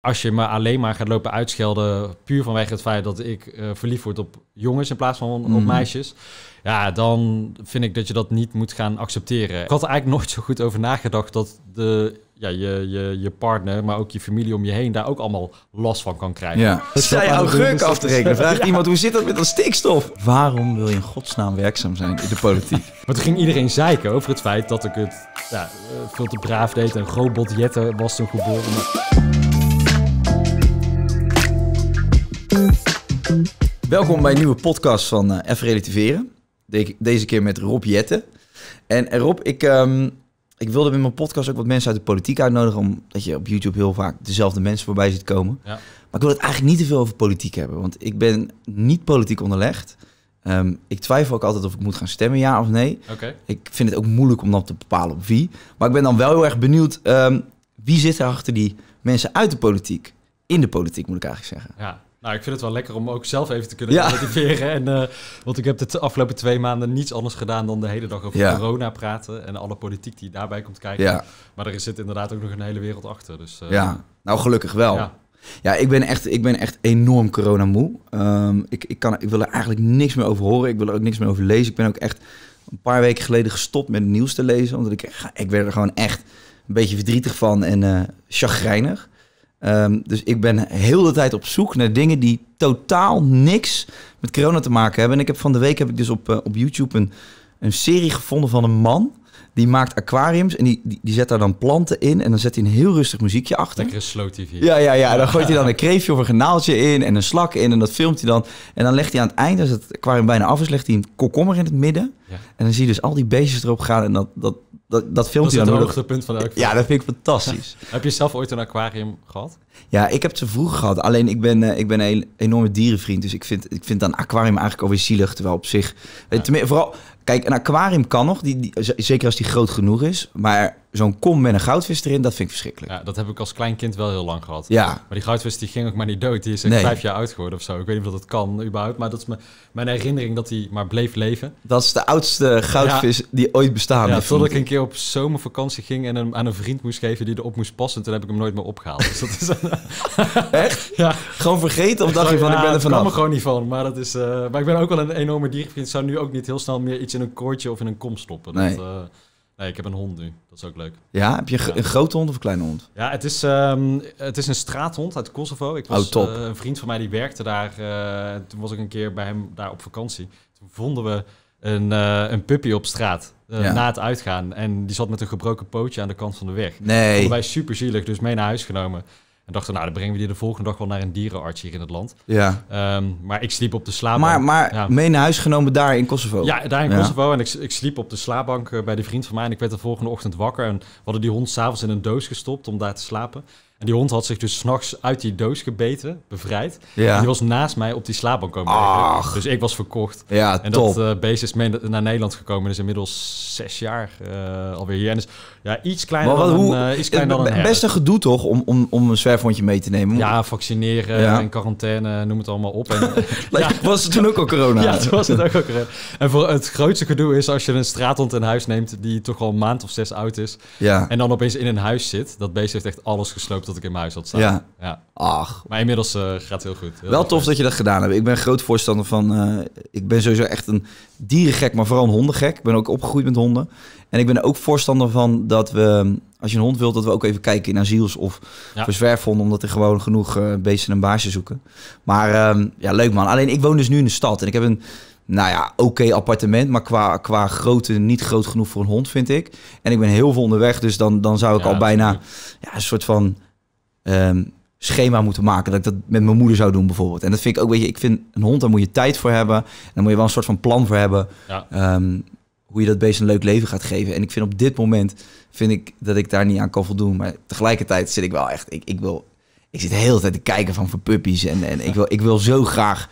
als je me alleen maar gaat lopen uitschelden, puur vanwege het feit dat ik eh, verliefd word op jongens in plaats van op mhm. meisjes, ja, dan vind ik dat je dat niet moet gaan accepteren. Ik had er eigenlijk nooit zo goed over nagedacht dat de, ja, je, je, je partner, maar ook je familie om je heen daar ook allemaal last van kan krijgen. Ja. zij jouw geur af te rekenen. Vraagt iemand hoe zit dat met dat stikstof? Waarom wil je in godsnaam werkzaam zijn in de politiek? maar toen ging iedereen zeiken over het feit dat ik het ja, eh, veel te braaf deed en groot bodjetten was toen geboren. Maar... Welkom bij een nieuwe podcast van uh, eh, F Relativeren. deze keer met Rob Jetten. En eh, Rob, ik, ehm, ik wilde in mijn podcast ook wat mensen uit de politiek uitnodigen. Omdat je op YouTube heel vaak dezelfde mensen voorbij ziet komen. Ja. Maar ik wil het eigenlijk niet te veel over politiek hebben. Want ik ben niet politiek onderlegd. Ehm, ik twijfel ook altijd of ik moet gaan stemmen, ja of nee. Ik vind het ook moeilijk om dan te bepalen op wie. Maar ik ben dan wel heel erg benieuwd, ehm, wie zit er achter die mensen uit de politiek? In de politiek, moet ik eigenlijk zeggen. Ja. Nou, ik vind het wel lekker om ook zelf even te kunnen ja. En, eh, want ik heb de afgelopen twee maanden niets anders gedaan dan de hele dag over corona praten en alle politiek die daarbij komt kijken. Maar er zit inderdaad ook nog een hele wereld achter. Dus, eh, ja, nou gelukkig wel. Ja. ja. ik ben echt, ik ben echt enorm coronamu. Um, ehm, ik, ik, kan, ik wil er eigenlijk niks meer over horen. Ik wil er ook niks meer over lezen. Ik ben ook echt een paar weken geleden gestopt met nieuws te lezen. Omdat ik, ik werd er gewoon echt een beetje verdrietig van en uh, chagrijnig. Ehm, dus ik ben heel de tijd op zoek naar dingen die totaal niks met corona te maken hebben. En ik heb van de week heb ik dus op, eh, op YouTube een, een serie gevonden van een man. Die maakt aquariums en die, die, zet daar dan planten in. En dan zet hij een heel rustig muziekje achter. een slow TV. Ja, ja, ja. Dan gooit hij dan een kreefje of een genaaltje in en een slak in. En dat filmt hij dan. En dan legt hij aan het eind, als het aquarium bijna af is, legt hij een kokkommer in het midden. Ja. En dan zie je dus al die beestjes erop gaan. En dat, dat, dat, dat filmpje dat is het hoogtepunt van elk Ja, dat vind ik fantastisch. heb je zelf ooit een aquarium gehad? Ja, ik heb ze vroeger gehad. Alleen ik ben, eh, ik ben een enorme dierenvriend. Dus ik vind, ik vind dan aquarium eigenlijk alweer zielig. Terwijl op zich... vooral, kijk, een aquarium kan nog. Die, die, zeker als die groot genoeg is. Maar zo'n kom met een goudvis erin, dat vind ik verschrikkelijk. Ja, dat heb ik als klein kind wel heel lang gehad. Ja. Maar die goudvis die ging ook maar niet dood. Die is vijf jaar oud geworden of zo. Ik weet niet of dat kan überhaupt. Maar dat is mijn, mijn herinnering dat hij maar bleef leven. Dat is de oudste goudvis die ooit bestaan. Ja, totdat ik een keer op zomervakantie ging en hem aan een vriend moest geven die erop moest passen. Toen heb ik hem nooit meer opgehaald. Dus dat is, Echt? Ja. Gewoon vergeten of dacht je van, ik ben er vanaf? Ik me gewoon niet van. Maar, dat is, eh, maar ik ben ook wel een enorme diervriend. Ik zou nu ook niet heel snel meer iets in een koortje of in een kom stoppen. Dat, eh, Nee, ik heb een hond nu. Dat is ook leuk. Ja, heb je een grote hond of een kleine hond? Ja, het is, ehm, het is een straathond uit Kosovo. Ik oh, was, oh, top. Eh, een vriend van mij die werkte daar. Eh, toen was ik een keer bij hem daar op vakantie. Toen vonden we een, eh, een puppy op straat. Na het uitgaan. En die zat met een gebroken pootje aan de kant van de weg. Nee. wij super zielig, dus mee naar huis genomen. En dachten, nou, dan brengen we die de volgende dag wel naar een dierenarts hier in het land. Ja. Ehm, maar ik sliep op de slaapbank. Maar, maar mee naar huis genomen daar in Kosovo? Ja, daar in Kosovo. En ik, ik sliep op de slaapbank eh, bij de vriend van mij. En ik werd de volgende ochtend wakker. En we hadden die hond s'avonds in een doos gestopt om daar te slapen die hond had zich dus s'nachts uit die doos gebeten, bevrijd. Ja. En die was naast mij op die slaapbank komen Dus ik was verkocht. Ja, en dat eh, beest is mee naar Nederland gekomen. En is inmiddels zes jaar eh, alweer hier. En is ja, iets kleiner maar wat, dan, hoe, een, uh, iets kleiner dan een eh, Best een gedoe toch, om, om, om een zwerfhondje mee te nemen? Ja, vaccineren en quarantaine, noem het allemaal op. En, ja. Was het toen ook al corona? ja, was het ook al En voor het grootste gedoe is als je een straathond in huis neemt... die toch al een maand of zes oud is. Ja. En dan opeens in een huis zit. Dat beest heeft echt alles gesloopt dat ik in mijn huis had staan. Ja. Ach. Maar inmiddels eh, gaat het heel goed. wel tof dat je dat gedaan hebt. Ik ben groot voorstander van... Eh, ik ben sowieso echt een dierengek, maar vooral een hondengek. Ik ben ook opgegroeid met honden. En ik ben ook voorstander van dat we... Als je een hond wilt, dat we ook even kijken in asiels of ja. verzwerfhonden. Omdat er gewoon genoeg eh, beesten en baasje zoeken. Maar ehm, ja, leuk man. Alleen ik woon dus nu in de stad. En ik heb een nou ja, oké appartement, maar qua, qua grootte niet groot genoeg voor een hond, vind ik. En ik ben heel veel onderweg, dus dan, dan zou ik al bijna ja, een soort van Ehm, schema moeten maken. Dat ik dat met mijn moeder zou doen bijvoorbeeld. En dat vind ik ook, weet je, ik vind een hond, daar moet je tijd voor hebben. En dan moet je wel een soort van plan voor hebben. Ehm, hoe je dat beest een leuk leven gaat geven. En ik vind op dit moment vind ik dat ik daar niet aan kan voldoen. Maar tegelijkertijd zit ik wel echt. Ik, ik wil. Ik zit de hele tijd te kijken van voor puppies. En, en ik, wil, ik wil zo graag.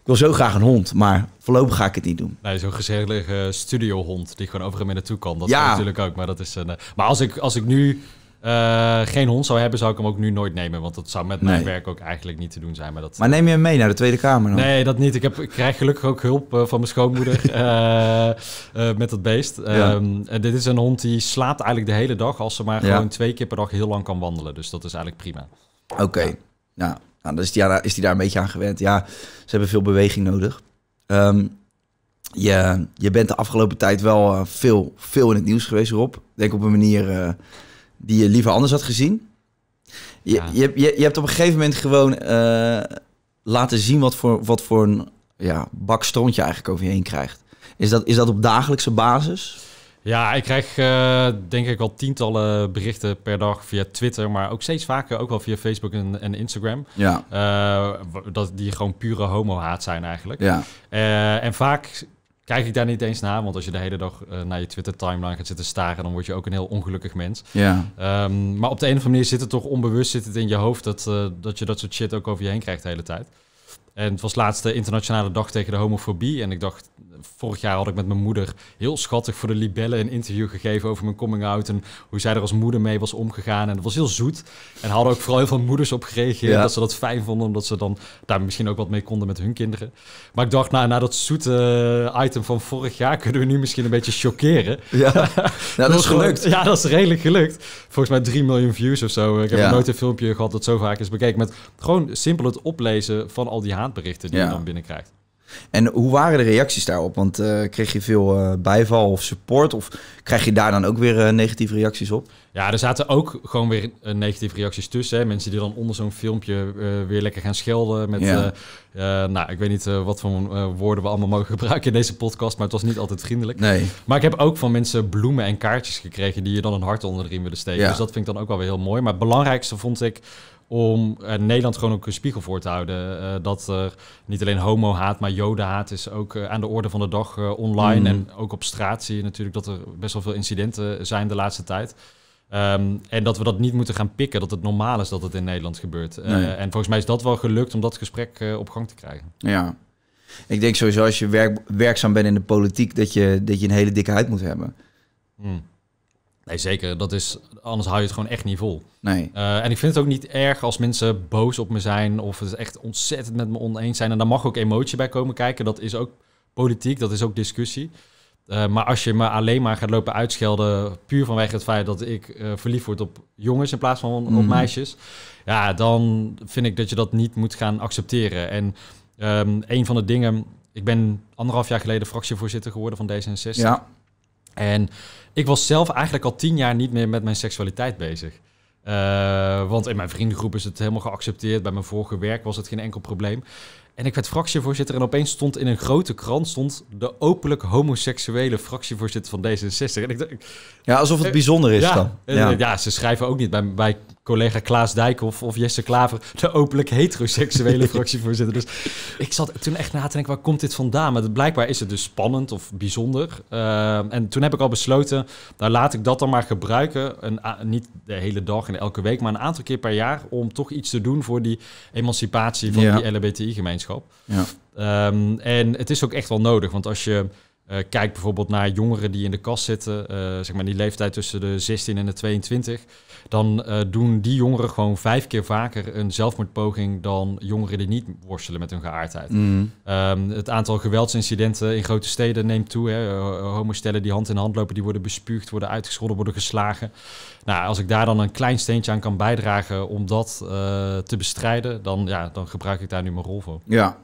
Ik wil zo graag een hond, maar voorlopig ga ik het niet doen. Nee, zo'n gezellige studiohond die gewoon overal mee naartoe kan. Dat ja. natuurlijk ook, maar dat is een... Eh, maar als ik, als ik nu eh, geen hond zou hebben, zou ik hem ook nu nooit nemen. Want dat zou met mijn werk ook eigenlijk niet te doen zijn. Maar, dat, maar neem je hem mee naar de Tweede Kamer dan? Nee, dat niet. Ik, heb, krijg gelukkig ook hulp eh, van mijn schoonmoeder eh, met dat beest. Ehm, en dit is een hond die slaapt eigenlijk de hele dag. Als ze maar gewoon twee keer per dag heel lang kan wandelen. Dus dat is eigenlijk prima. Oké. Ja. Nou, nou, is hij daar een beetje aan gewend. Ja, ze hebben veel beweging nodig. Ehm, je, je bent de afgelopen tijd wel veel, veel in het nieuws geweest, Rob. Ik denk op een manier die je liever anders had gezien. Je, je, je, hebt op een gegeven moment gewoon eh, laten zien wat voor, wat voor een ja, bak je eigenlijk over je heen krijgt. Is dat, is dat op dagelijkse basis? Ja, ik krijg eh, denk ik al tientallen berichten per dag via Twitter, maar ook steeds vaker ook wel via Facebook en, en Instagram. Ja. Eh, dat die gewoon pure homo-haat zijn eigenlijk. Ja. en vaak kijk ik daar niet eens naar. Want als je de hele dag eh, naar je Twitter-timeline gaat zitten staren, dan word je ook een heel ongelukkig mens. Ja. Ehm, maar op de een of andere manier zit het toch onbewust zit het in je hoofd dat, eh, dat je dat soort shit ook over je heen krijgt de hele tijd. En het was laatste internationale dag tegen de homofobie. En ik dacht, vorig jaar had ik met mijn moeder heel schattig voor de libellen een interview gegeven over mijn coming out. En hoe zij er als moeder mee was omgegaan. En dat was heel zoet. En hadden ook vooral heel veel moeders op gereageerd. Dat ze dat fijn vonden, omdat ze dan daar misschien ook wat mee konden met hun kinderen. Maar ik dacht, nou, na dat zoete eh, item van vorig jaar kunnen we nu misschien een beetje shockeren. Ja, dat, is gelukt. ja, dat is redelijk gelukt. Volgens mij 3 miljoen views of zo. Ik heb nooit een filmpje gehad dat zo vaak is bekeken. Met gewoon simpel het oplezen van al die haatberichten die je dan binnenkrijgt. En hoe waren de reacties daarop? Want eh, kreeg je veel eh, bijval of support? Of krijg je daar dan ook weer eh, negatieve reacties op? Ja, er zaten ook gewoon weer negatieve reacties tussen. Hè? Mensen die dan onder zo'n filmpje weer lekker gaan schelden. Met, nou, ik weet niet wat voor woorden we allemaal mogen gebruiken in deze podcast. Maar het was niet altijd vriendelijk. Nee. Maar ik heb ook van mensen bloemen en kaartjes gekregen. die je dan een hart onder de riem willen steken. Ja. Dus dat vind ik dan ook wel weer heel mooi. Maar het belangrijkste vond ik om eh, Nederland gewoon ook een spiegel voor te houden. Eh, dat er niet alleen homo-haat, maar jodenhaat is ook eh, aan de orde van de dag online. Mhm. En ook op straat zie je natuurlijk dat er best wel veel incidenten zijn de laatste tijd. Ehm, en dat we dat niet moeten gaan pikken, dat het normaal is dat het in Nederland gebeurt. en volgens mij is dat wel gelukt om dat gesprek op gang te krijgen. Ja, ik denk sowieso als je werk, werkzaam bent in de politiek, dat je, dat je een hele dikke huid moet hebben. Mm. Nee, zeker. Dat is, anders hou je het gewoon echt niet vol. Nee. Eh, en ik vind het ook niet erg als mensen boos op me zijn of het echt ontzettend met me oneens zijn. En daar mag ook emotie bij komen kijken. Dat is ook politiek, dat is ook discussie. Eh, maar als je me alleen maar gaat lopen uitschelden, puur vanwege het feit dat ik eh, verliefd word op jongens in plaats van op mhm. meisjes, ja, dan vind ik dat je dat niet moet gaan accepteren. En ehm, een van de dingen, ik ben anderhalf jaar geleden fractievoorzitter geworden van D66. Ja. En ik was zelf eigenlijk al tien jaar niet meer met mijn seksualiteit bezig. Eh, want in mijn vriendengroep is het helemaal geaccepteerd. Bij mijn vorige werk was het geen enkel probleem. En ik werd fractievoorzitter en opeens stond in een grote krant stond de openlijk homoseksuele fractievoorzitter van D66. En ik, dacht, ja, alsof het eh, bijzonder is dan. Eh, ja. ja. ze schrijven ook niet bij, bij collega Klaas Dijkhoff of Jesse Klaver, de openlijk heteroseksuele fractievoorzitter. Dus ik zat toen echt na te denken, waar komt dit vandaan? Maar blijkbaar is het dus spannend of bijzonder. Ehm, en toen heb ik al besloten, daar nou, laat ik dat dan maar gebruiken. Een, niet de hele dag en elke week, maar een aantal keer per jaar om toch iets te doen voor die emancipatie van die LBTI gemeenschap ja. Ehm, en het is ook echt wel nodig, want als je eh, kijk bijvoorbeeld naar jongeren die in de kast zitten, eh, zeg maar die leeftijd tussen de 16 en de 22, dan eh, doen die jongeren gewoon vijf keer vaker een zelfmoordpoging dan jongeren die niet worstelen met hun geaardheid. Mm. Ehm, het aantal geweldsincidenten in grote steden neemt toe. Hè. Homostellen die hand in hand lopen, die worden bespuugd, worden uitgescholden, worden geslagen. Nou, als ik daar dan een klein steentje aan kan bijdragen om dat te bestrijden, dan, ja, dan gebruik ik daar nu mijn rol voor. Ja.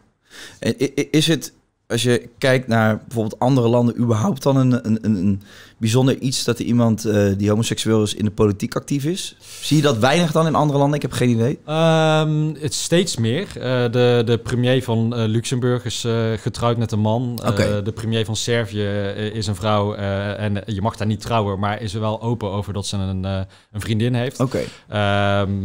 Is het als je kijkt naar bijvoorbeeld andere landen, überhaupt dan een, een, een, bijzonder iets dat er iemand eh, die homoseksueel is in de politiek actief is? Zie je dat weinig dan in andere landen? Ik heb geen idee. Ehm, het steeds meer. Eh, de, de premier van eh, Luxemburg is getrouwd met een man. Okay. de premier van Servië is een vrouw. en je mag daar niet trouwen, maar is er wel open over dat ze een, een vriendin heeft. Oké. Ehm,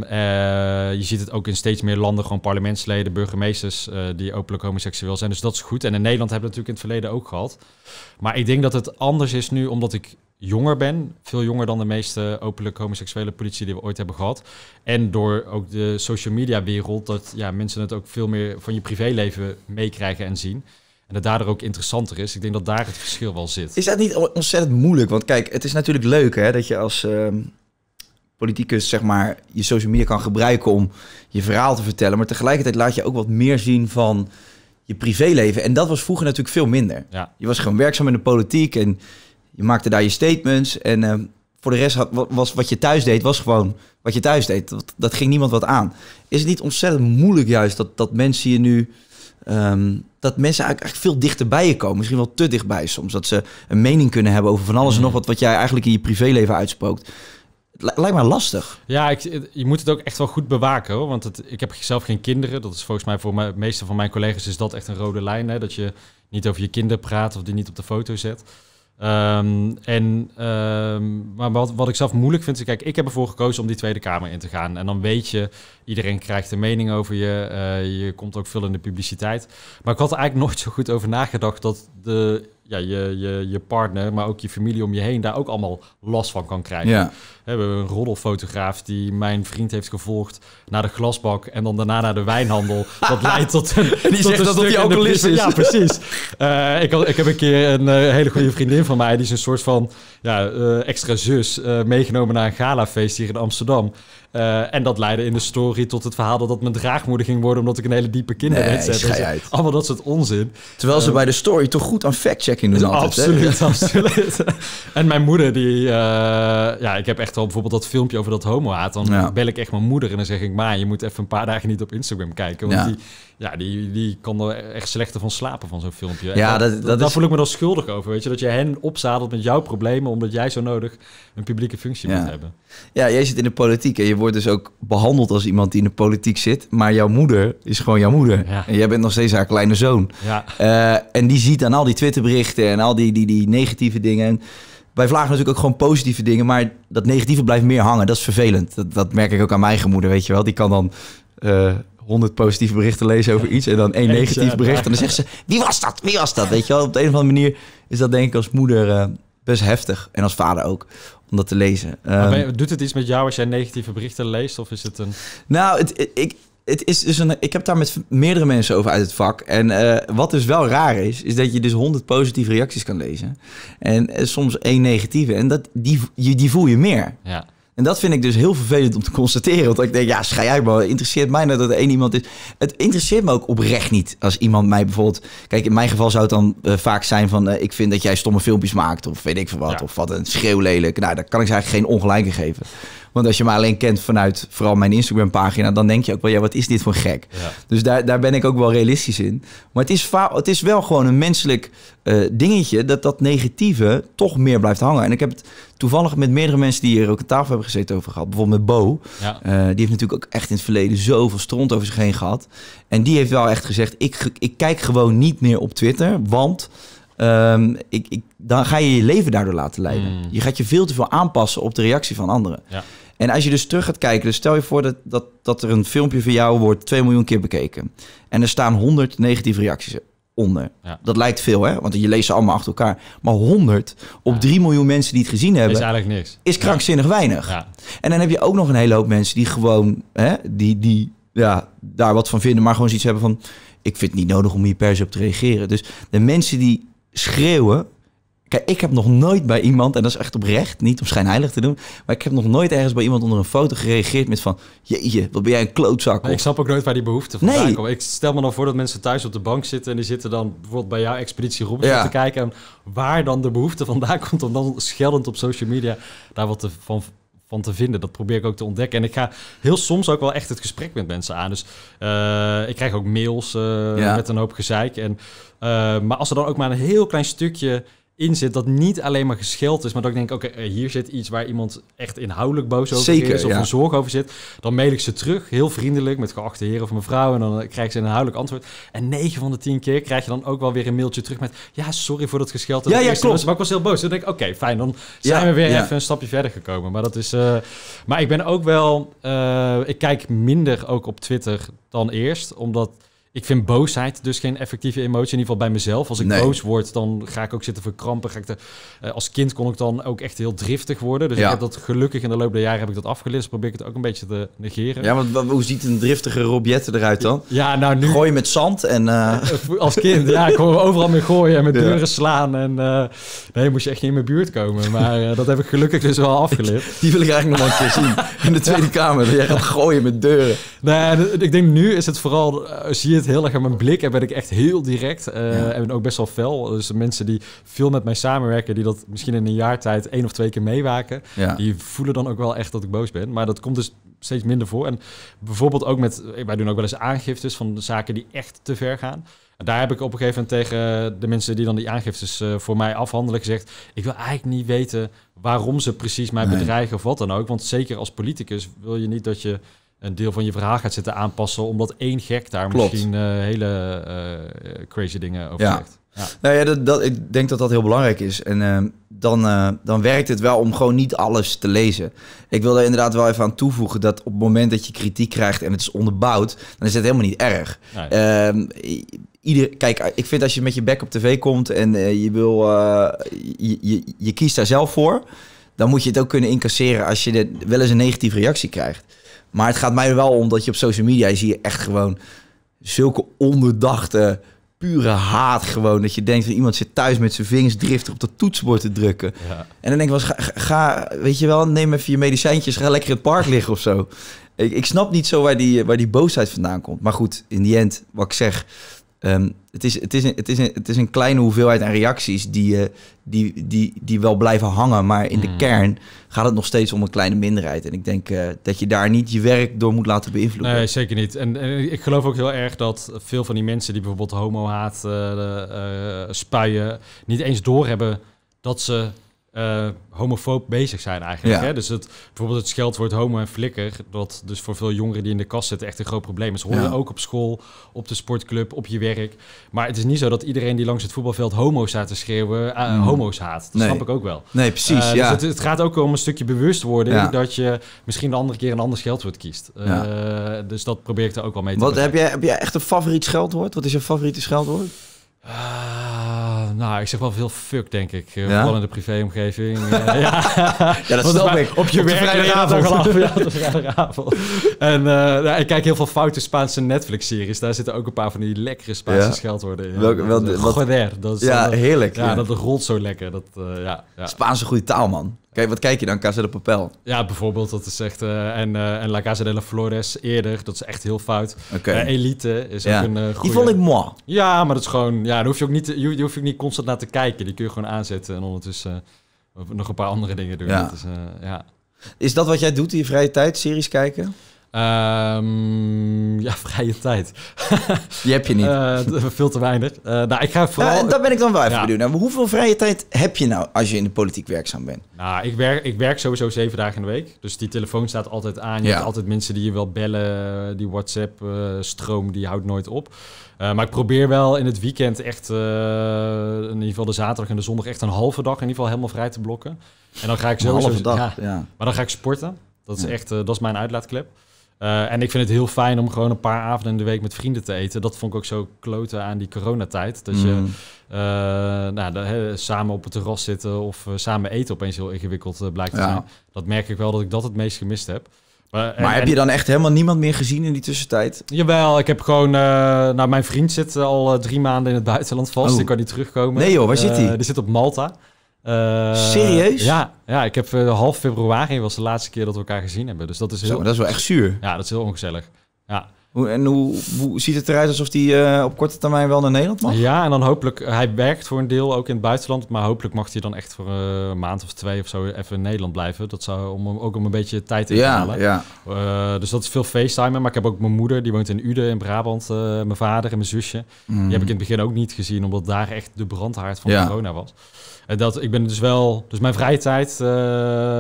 je ziet het ook in steeds meer landen, gewoon parlementsleden, burgemeesters die openlijk homoseksueel zijn. Dus dat is goed. En in Nederland hebben we natuurlijk in het verleden ook gehad. Maar ik denk dat het anders is nu, omdat ik jonger ben. Veel jonger dan de meeste openlijk homoseksuele politie die we ooit hebben gehad. En door ook de social media wereld, dat ja, mensen het ook veel meer van je privéleven meekrijgen en zien. En dat daardoor ook interessanter is. Ik denk dat daar het verschil wel zit. Is dat niet ontzettend moeilijk? Want kijk, het is natuurlijk leuk hè, dat je als ehm, politicus zeg maar, je social media kan gebruiken om je verhaal te vertellen. Maar tegelijkertijd laat je ook wat meer zien van je privéleven. En dat was vroeger natuurlijk veel minder. Ja. Je was gewoon werkzaam in de politiek en je maakte daar je statements. En eh, voor de rest had, was wat je thuis deed, was gewoon wat je thuis deed. Dat, ging niemand wat aan. Is het niet ontzettend moeilijk juist dat, dat mensen je nu... Ehm, dat mensen eigenlijk, veel dichter bij je komen. Misschien wel te dichtbij soms. Dat ze een mening kunnen hebben over van alles en mhm. nog wat... wat jij eigenlijk in je privéleven uitspookt lijkt me lastig. Ja, ik, je moet het ook echt wel goed bewaken hoor. Want het, ik heb zelf geen kinderen. Dat is volgens mij voor de meeste van mijn collega's is dat echt een rode lijn. Hè? Dat je niet over je kinderen praat of die niet op de foto zet. Ehm, en, ehm, maar wat, wat ik zelf moeilijk vind, is kijk, ik heb ervoor gekozen om die Tweede Kamer in te gaan. En dan weet je, iedereen krijgt een mening over je. Eh, je komt ook veel in de publiciteit. Maar ik had er eigenlijk nooit zo goed over nagedacht dat de, ja, je, je, je partner, maar ook je familie om je heen daar ook allemaal last van kan krijgen. Ja we hebben een roddelfotograaf die mijn vriend heeft gevolgd naar de glasbak en dan daarna naar de wijnhandel. Dat leidt tot een. En die tot zegt dat dat hij is. Ja, precies. Eh, ik, ik heb een keer een eh, hele goede vriendin van mij, die is een soort van ja, eh, extra zus, meegenomen naar een galafeest hier in Amsterdam. en dat leidde in de story tot het verhaal dat, dat mijn draagmoeder ging worden... omdat ik een hele diepe kinderwet nee, allemaal dat soort onzin. Terwijl ze bij de story toch goed aan fact-checking doen altijd. Absoluut, absoluut. en mijn moeder, die... ja, ik heb echt al bijvoorbeeld dat filmpje over dat haat dan bel ik echt mijn moeder en dan zeg ik, ma, je moet even een paar dagen niet op Instagram kijken. Want ja. die, ja, die, die kan er echt slechter van slapen van zo'n filmpje. Ja, dat, dat daar is... voel ik me dan schuldig over, weet je. Dat je hen opzadelt met jouw problemen, omdat jij zo nodig een publieke functie moet hebben. Ja, jij zit in de politiek en je wordt dus ook behandeld als iemand die in de politiek zit. Maar jouw moeder is gewoon jouw moeder. En jij bent nog steeds haar kleine zoon. Ja. Eh, en die ziet aan al die Twitterberichten en al die, die, die negatieve dingen... En, wij vragen natuurlijk ook gewoon positieve dingen, maar dat negatieve blijft meer hangen. Dat is vervelend. Dat, dat merk ik ook aan mijn gemoeder, weet je wel. Die kan dan eh, honderd positieve berichten lezen over iets en dan één negatief bericht. En dan zegt ze, wie was dat? Wie was dat? Weet je wel, op de een of andere manier is dat denk ik als moeder eh, best heftig. En als vader ook, om dat te lezen. Ehm, doet het iets met jou als jij negatieve berichten leest? Of is het een... Nou, het, ik, het is dus een, ik heb daar met meerdere mensen over uit het vak. En eh, wat dus wel raar is, is dat je dus honderd positieve reacties kan lezen. En eh, soms één negatieve. En dat, die, die voel je meer. Ja. En dat vind ik dus heel vervelend om te constateren. Want ik denk, ja, schei jij maar Interesseert mij nou dat er één iemand is. Het interesseert me ook oprecht niet. Als iemand mij bijvoorbeeld... Kijk, in mijn geval zou het dan eh, vaak zijn van... ik vind dat jij stomme filmpjes maakt. Of weet ik veel wat. Of wat een schreeuw lelijk. Nou, daar kan ik ze eigenlijk geen ongelijk geven. Want als je me alleen kent vanuit vooral mijn Instagram pagina, dan denk je ook wel, ja, wat is dit voor gek? Dus daar, daar ben ik ook wel realistisch in. Maar het is, het is wel gewoon een menselijk eh, dingetje dat dat negatieve toch meer blijft hangen. En ik heb het toevallig met meerdere mensen die hier ook aan tafel hebben gezeten over gehad. Bijvoorbeeld met Bo. Eh, die heeft natuurlijk ook echt in het verleden zoveel stront over zich heen gehad. En die heeft wel echt gezegd, ik, ik kijk gewoon niet meer op Twitter, want... Ehm, ik, ik, dan ga je je leven daardoor laten leiden. Hmm. Je gaat je veel te veel aanpassen op de reactie van anderen. Ja. En als je dus terug gaat kijken, dus stel je voor dat, dat, dat er een filmpje van jou wordt 2 miljoen keer bekeken. En er staan 100 negatieve reacties onder. Dat lijkt veel, hè? Want je leest ze allemaal achter elkaar. Maar 100 op ja. 3 miljoen mensen die het gezien hebben... Is eigenlijk niks. Is krankzinnig weinig. En dan heb je ook nog een hele hoop mensen die gewoon... Hè, die, die ja, daar wat van vinden, maar gewoon zoiets hebben van... ik vind het niet nodig om hier per se op te reageren. Dus de mensen die schreeuwen Kijk, ik heb nog nooit bij iemand, en dat is echt oprecht, niet om schijnheilig te doen, maar ik heb nog nooit ergens bij iemand onder een foto gereageerd met van, jeetje, wat ben jij een klootzak. ik snap ook nooit waar die behoefte vandaan komt. Ik stel me dan voor dat mensen thuis op de bank zitten en die zitten dan bijvoorbeeld bij jouw expeditie te kijken en waar dan de behoefte vandaan komt om dan scheldend op social media daar wat van van te vinden. Dat probeer ik ook te ontdekken. En ik ga heel soms ook wel echt het gesprek met mensen aan. Dus eh, ik krijg ook mails eh, met een hoop gezeik. En, eh, maar als er dan ook maar een heel klein stukje in zit dat niet alleen maar gescheld is, maar dat ik denk, oké, eh, hier zit iets waar iemand echt inhoudelijk boos over Zeker, is of een zorg over zit, dan mail ik ze terug, heel vriendelijk, met geachte heer of mevrouw, en dan eh, krijg ze een inhoudelijk antwoord. En 9 van de 10 keer krijg je dan ook wel weer een mailtje terug met, ja, sorry voor dat gescheld. Ja, ja, klopt. Was, maar ik was heel boos. Dan denk ik, oké, fijn, dan zijn we weer even een stapje verder gekomen. Maar dat is, eh, maar ik ben ook wel, ik kijk minder ook op Twitter dan eerst, omdat ik vind boosheid dus geen effectieve emotie. In ieder geval bij mezelf. Als ik boos word, dan ga ik ook zitten verkrampen. Ga ik de, eh, als kind kon ik dan ook echt heel driftig worden. Dus ik heb dat gelukkig in de loop der jaren heb ik dat afgeleerd. Dus probeer ik het ook een beetje te negeren. Ja, want hoe ziet een driftige Robjette eruit dan? Ja, nou nu... Gooi met zand en... Eh, eh, als kind, ja. Ik kon overal mee gooien en met deuren slaan. En uh, nee, moest je echt niet in mijn buurt komen. Maar dat heb ik gelukkig dus wel afgeleerd. Die wil ik eigenlijk nog een keer zien. In de Tweede Kamer. Dat jij gaat gooien met deuren. Nee, ik denk nu is het vooral... zie je heel erg aan mijn blik en ben ik echt heel direct eh, en ook best wel fel. Dus mensen die veel met mij samenwerken, die dat misschien in een jaar tijd één of twee keer meewaken, die voelen dan ook wel echt dat ik boos ben. Maar dat komt dus steeds minder voor. En bijvoorbeeld ook met, eh, wij doen ook wel eens aangiftes van zaken die echt te ver gaan. En daar heb ik op een gegeven moment tegen de mensen die dan die aangiftes eh, voor mij afhandelen gezegd: Ik wil eigenlijk niet weten waarom ze precies mij bedreigen of wat dan ook. Want zeker als politicus wil je niet dat je een deel van je verhaal gaat zitten aanpassen, omdat één gek daar misschien eh, hele eh, crazy dingen over ja. zegt. Nou ja, dat, dat, ik denk dat dat heel belangrijk is. En eh, dan, dan werkt het wel om gewoon niet alles te lezen. Ik wil er inderdaad wel even aan toevoegen dat op het moment dat je kritiek krijgt en het is onderbouwd, dan is het helemaal niet erg. Nee. Ehm, ieder, kijk, ik vind als je met je bek op tv komt en je, wil, je, je, je kiest daar zelf voor, dan moet je het ook kunnen incasseren als je wel eens een negatieve reactie krijgt. Maar het gaat mij wel om dat je op social media zie je echt gewoon zulke onderdachte, pure haat gewoon. Dat je denkt dat iemand zit thuis met zijn vingers driftig op dat toetsenbord te drukken. Ja. En dan denk ik wel ga, weet je wel, neem even je medicijntjes, ga lekker in het park liggen of zo. Ik, ik snap niet zo waar die, waar die boosheid vandaan komt. Maar goed, in die end, wat ik zeg, Ehm, het, is, het, is een, het, is het is een kleine hoeveelheid aan reacties die, eh, die, die, die wel blijven hangen. Maar in de hmm. kern gaat het nog steeds om een kleine minderheid. En ik denk eh, dat je daar niet je werk door moet laten beïnvloeden. Nee, zeker niet. En, en, ik geloof ook heel erg dat veel van die mensen die bijvoorbeeld homo-haat eh, spuien... niet eens doorhebben dat ze uh, homofoob bezig zijn eigenlijk. Hè? Dus het, bijvoorbeeld het scheldwoord homo en flikker, dat dus voor veel jongeren die in de kast zitten echt een groot probleem is. Horen ja. ook op school, op de sportclub, op je werk. Maar het is niet zo dat iedereen die langs het voetbalveld homo staat te schreeuwen, eh, hmm. homo's haat. Dat snap ik ook wel. Nee, precies. Eh, dus ja. het, het, gaat ook om een stukje bewust worden dat je misschien de andere keer een ander scheldwoord kiest. Dus dat probeer ik er ook wel mee te Wat, heb, jij, heb jij echt een favoriet scheldwoord? Wat is je favoriete scheldwoord? Ah, nou, ik zeg wel veel fuck, denk ik. Eh, vooral in de privéomgeving. ja. ja, dat snap ik. Op je eh, vrijdagavond. ja, vrijdagavond. En eh, nou, ik kijk heel veel foute Spaanse Netflix-series. Daar zitten ook een paar van die lekkere Spaanse ja? scheldwoorden in. wel, wat, dat is, ja, heerlijk. Ja, dat rolt zo lekker. Dat, ja, Spaanse goede taal, man. Kijk, wat kijk je dan? Casa de Papel? Ja, bijvoorbeeld. Dat is echt... Eh, en, eh, en La Casa de la Flores eerder. Dat is echt heel fout. Eh, elite is ook een goede... Die vond ik mooi. Ja, maar dat is gewoon... Ja, daar hoef je ook niet, je, hoef je niet constant naar te kijken. Die kun je gewoon aanzetten en ondertussen nog een paar andere dingen doen. Ja. Dat is, ja. is dat wat jij doet, die vrije tijd? Series kijken? Ehm, ja, vrije tijd. Die heb je niet. Eh, veel te weinig. Eh, nou, ik ga vooral... dat ben ik dan wel even ja. hoeveel vrije tijd heb je nou als je in de politiek werkzaam bent? Nou, ik werk, ik werk sowieso zeven dagen in de week. Dus die telefoon staat altijd aan. Je hebt altijd mensen die je wil bellen. Die WhatsApp-stroom, eh, die houdt nooit op. maar ik probeer wel in het weekend echt, in ieder geval de zaterdag en de zondag, echt een halve dag in ieder geval helemaal vrij te blokken. En dan ga ik een Ja, ja. Maar dan ga ik sporten. Dat is echt, dat is mijn uitlaatklep. Eh, en ik vind het heel fijn om gewoon een paar avonden in de week met vrienden te eten. Dat vond ik ook zo kloten aan die coronatijd. Dat je mm. eh, nou, samen op het terras zitten of eh, samen eten opeens heel ingewikkeld blijkt te zijn. Dat merk ik wel dat ik dat het meest gemist heb. Maar, en, maar heb je dan echt helemaal niemand meer gezien in die tussentijd? Jawel, ik heb gewoon... nou, mijn vriend zit al drie maanden in het buitenland vast. Oh. Ik kan niet terugkomen. Nee joh, waar zit hij? Die? die zit op Malta. Eh, Serieus? Ja, ja, ik heb eh, half februari was de laatste keer dat we elkaar gezien hebben. Dus dat is heel... Zo, dat is wel echt zuur. Ja, dat is heel ongezellig. Ja. Hoe, en hoe, hoe ziet het eruit alsof hij eh, op korte termijn wel naar Nederland mag? Ja, en dan hopelijk... Hij werkt voor een deel ook in het buitenland. Maar hopelijk mag hij dan echt voor een maand of twee of zo even in Nederland blijven. Dat zou om, ook om een beetje tijd in te halen. Ja. dus dat is veel FaceTime. Maar ik heb ook mijn moeder, die woont in Uden in Brabant. mijn vader en mijn zusje. Die mm. heb ik in het begin ook niet gezien. Omdat daar echt de brandhaard van corona was. Eh, dat, ik ben dus wel... Dus mijn vrije tijd... Eh,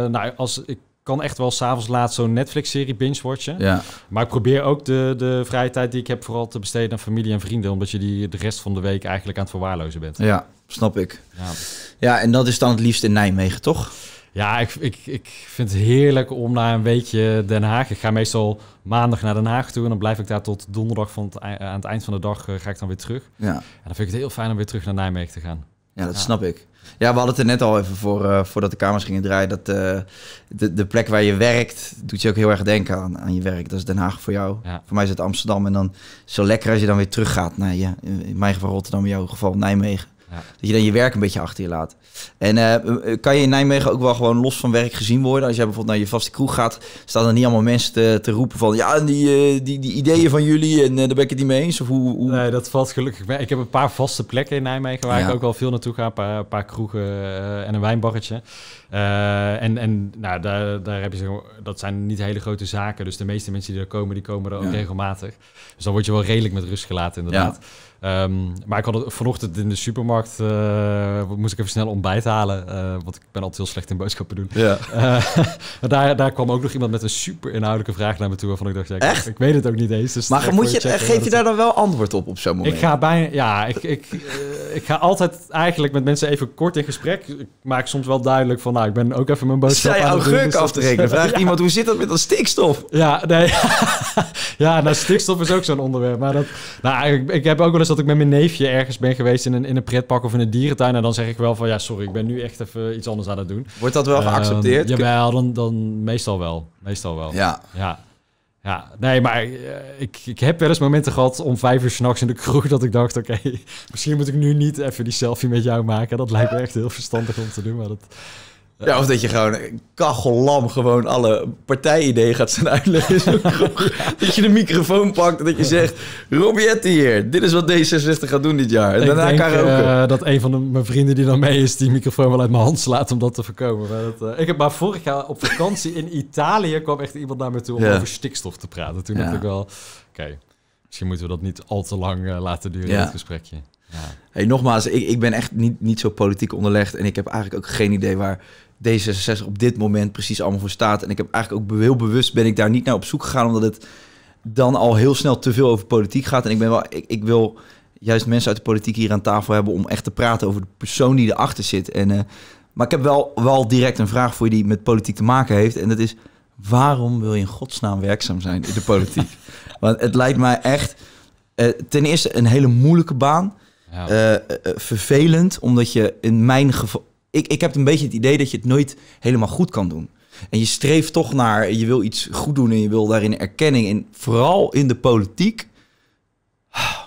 nou, als ik kan echt wel s'avonds laat zo'n Netflix-serie binge-watchen. Ja. Maar ik probeer ook de, de vrije tijd die ik heb vooral te besteden aan familie en vrienden. Omdat je die de rest van de week eigenlijk aan het verwaarlozen bent. Ja, snap ik. Ja, ja en dat is dan het liefst in Nijmegen, toch? Ja, ik, ik, ik vind het heerlijk om naar een weekje Den Haag. Ik ga meestal maandag naar Den Haag toe en dan blijf ik daar tot donderdag van het, aan het eind van de dag eh, ga ik dan weer terug. Ja. En dan vind ik het heel fijn om weer terug naar Nijmegen te gaan. Ja, dat snap ik. Ja, we hadden het er net al even voor, uh, voordat de camera's gingen draaien. Dat eh, de, de plek waar je werkt, doet je ook heel erg denken aan, aan je werk. Dat is Den Haag voor jou. Voor mij is het Amsterdam. En dan zo lekker als je dan weer teruggaat naar je, in mijn geval Rotterdam, in jouw geval Nijmegen. Dat je dan je werk een beetje achter je laat. En eh, eh, kan je in Nijmegen ook wel gewoon los van werk gezien worden? Als jij bijvoorbeeld naar je vaste kroeg gaat, staan er niet allemaal mensen te, te roepen van... ja, die, eh, die, die ideeën van jullie en uh, daar ben ik het niet mee eens? Of hoe, hoe, Nee, dat valt gelukkig mee. Ik heb een paar vaste plekken in Nijmegen waar ik ook wel veel naartoe ga. Een paar, kroegen en een wijnbarretje. en en nou, daar, daar heb je, dat zijn niet hele grote zaken. Dus de meeste mensen die er komen, die komen er ook regelmatig. Dus dan word je wel redelijk met rust gelaten inderdaad. Ehm, maar ik had vanochtend in de supermarkt, eh, moest ik even snel ontbijt halen, eh, want ik ben altijd heel slecht in boodschappen doen. Ja. Eh, daar, daar kwam ook nog iemand met een super inhoudelijke vraag naar me toe, waarvan ik dacht, ik, Echt? ik weet het ook niet eens. Dus maar moet je, geef je daar dan wel antwoord op op zo'n moment? Ik ga bijna, ja, ik, ik, ik ga altijd eigenlijk met mensen even kort in gesprek. Ik maak soms wel duidelijk van, nou, ik ben ook even mijn boodschap Zij aan het af te rekenen? Vraagt iemand, hoe zit dat met dat stikstof? Ja, nee. ja, nou, stikstof is ook zo'n onderwerp. Maar dat, nou, ik, ik heb ook wel eens dat ik met mijn neefje ergens ben geweest in een, in een pretpark of in een dierentuin. En dan zeg ik wel van ja, sorry, ik ben nu echt even iets anders aan het doen. Wordt dat wel ehm, geaccepteerd? ja jawel, dan, dan meestal wel. Meestal wel. Ja. ja. Ja, nee, maar eh, ik, ik heb wel eens momenten gehad om vijf uur s'nachts in de kroeg dat ik dacht, oké, misschien moet ik nu niet even die selfie met jou maken. Dat lijkt me echt heel verstandig om te doen, maar dat, ja, of dat je gewoon kachellam gewoon alle partijideeën gaat zijn uitleggen. dat je de microfoon pakt en dat je zegt... Robietti hier, dit is wat D66 gaat doen dit jaar. En ik daarna denk, uh, dat een van mijn vrienden die dan mee is... die microfoon wel uit mijn hand slaat om dat te voorkomen. Maar dat, eh, ik heb maar vorig jaar op vakantie in Italië... kwam echt iemand naar me toe om over stikstof te praten. Toen ja. dacht ik wel... Oké, misschien moeten we dat niet al te lang eh, laten duren, ja. dit gesprekje. Hey, nogmaals, ik, ik ben echt niet, niet zo politiek onderlegd. En ik heb eigenlijk ook geen idee waar D66 op dit moment precies allemaal voor staat. En ik heb eigenlijk ook heel bewust ben ik daar niet naar op zoek gegaan. Omdat het dan al heel snel te veel over politiek gaat. En ik ben wel. Ik, ik wil juist mensen uit de politiek hier aan tafel hebben om echt te praten over de persoon die erachter zit. En, eh, maar ik heb wel, wel direct een vraag voor je die met politiek te maken heeft. En dat is: waarom wil je in godsnaam werkzaam zijn in de politiek? Want het lijkt mij echt. Eh, ten eerste een hele moeilijke baan. Eh, eh, eh, vervelend, omdat je in mijn geval... Ik, ik heb een beetje het idee dat je het nooit helemaal goed kan doen. En je streeft toch naar, je wil iets goed doen en je wil daarin erkenning. En vooral in de politiek,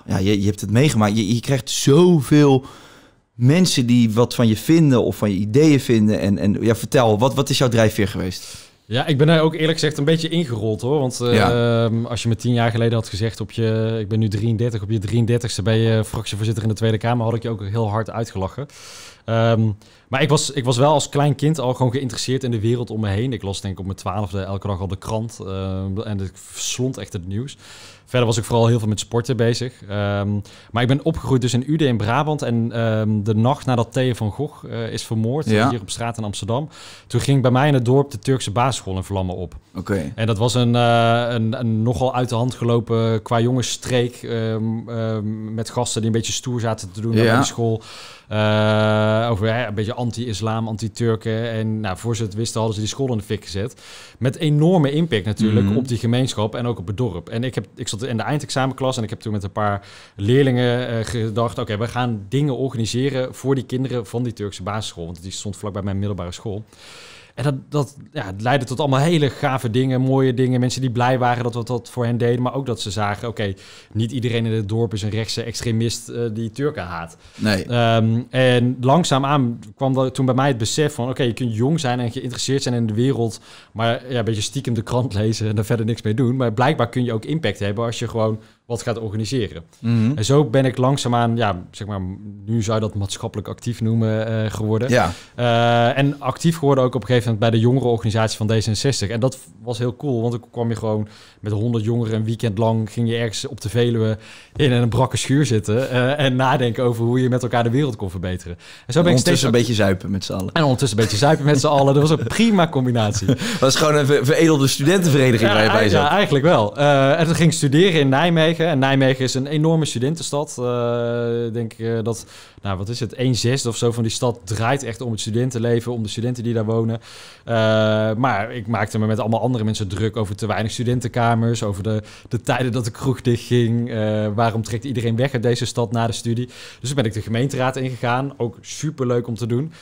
ja, je, je hebt het meegemaakt. Je, je krijgt zoveel mensen die wat van je vinden of van je ideeën vinden. En, en ja, vertel, wat, wat is jouw drijfveer geweest? Ja, ik ben daar ook eerlijk gezegd een beetje ingerold hoor. Want ehm, als je me tien jaar geleden had gezegd op je, ik ben nu 33, op je 33ste ben je fractievoorzitter in de Tweede Kamer, had ik je ook heel hard uitgelachen. Ehm, maar ik was, ik was wel als klein kind al gewoon geïnteresseerd in de wereld om me heen. Ik las denk ik op mijn twaalfde elke dag al de krant ehm, en ik slond echt het nieuws. Verder was ik vooral heel veel met sporten bezig. Ehm, maar ik ben opgegroeid dus in Ude in Brabant. En ehm, de nacht nadat Theo van Gogh eh, is vermoord, hier op straat in Amsterdam. Toen ging bij mij in het dorp de Turkse basisschool in vlammen op. Oké. En dat was een, eh, een, een, nogal uit de hand gelopen qua jongensstreek. Um, ehm, met gasten die een beetje stoer zaten te doen ja. naar de school. Eh, over een beetje anti-islam, anti-Turken. En nou, voor ze het wisten hadden ze die school in de fik gezet. Met enorme impact natuurlijk mhm. op die gemeenschap en ook op het dorp. En ik, heb, ik zat in de eindexamenklas en ik heb toen met een paar leerlingen eh, gedacht... oké, we gaan dingen organiseren voor die kinderen van die Turkse basisschool. Want die stond vlakbij mijn middelbare school. En dat, ja, leidde tot allemaal hele gave dingen, mooie dingen. Mensen die blij waren dat we dat voor hen deden. Maar ook dat ze zagen, oké, niet iedereen in het dorp is een rechtse extremist eh, die Turken haat. Nee. Um, en langzaamaan kwam dat, toen bij mij het besef van, oké, je kunt jong zijn en geïnteresseerd zijn in de wereld. Maar ja, een beetje stiekem de krant lezen en daar verder niks mee doen. Maar blijkbaar kun je ook impact hebben als je gewoon wat gaat organiseren. Mhm. En zo ben ik langzaamaan, ja, zeg maar, nu zou je dat maatschappelijk actief noemen eh, geworden. Ja. Eh, en actief geworden ook op een gegeven moment bij de jongerenorganisatie van D66. En dat was heel cool, want ik kwam je gewoon met 100 jongeren een weekend lang, ging je ergens op de Veluwe in een brakke schuur zitten eh, en nadenken over hoe je met elkaar de wereld kon verbeteren. En zo ben ik steeds een beetje zuipen met z'n allen. En ondertussen een beetje zuipen met z'n allen. Dat was een prima combinatie. Dat was gewoon een veredelde studentenvereniging waar je bij zat. Ja, eigenlijk wel. en toen ging ik studeren in Nijmegen. Nijmegen. En Nijmegen is een enorme studentenstad. Eh, ik denk eh, dat, nou wat is het, 1 of zo van die stad draait echt om het studentenleven, om de studenten die daar wonen. Eh, maar ik maakte me met allemaal andere mensen druk over te weinig studentenkamers, over de, de tijden dat de kroeg dichtging. waarom trekt iedereen weg uit deze stad na de studie? Dus toen ben ik de gemeenteraad ingegaan. Ook superleuk om te doen.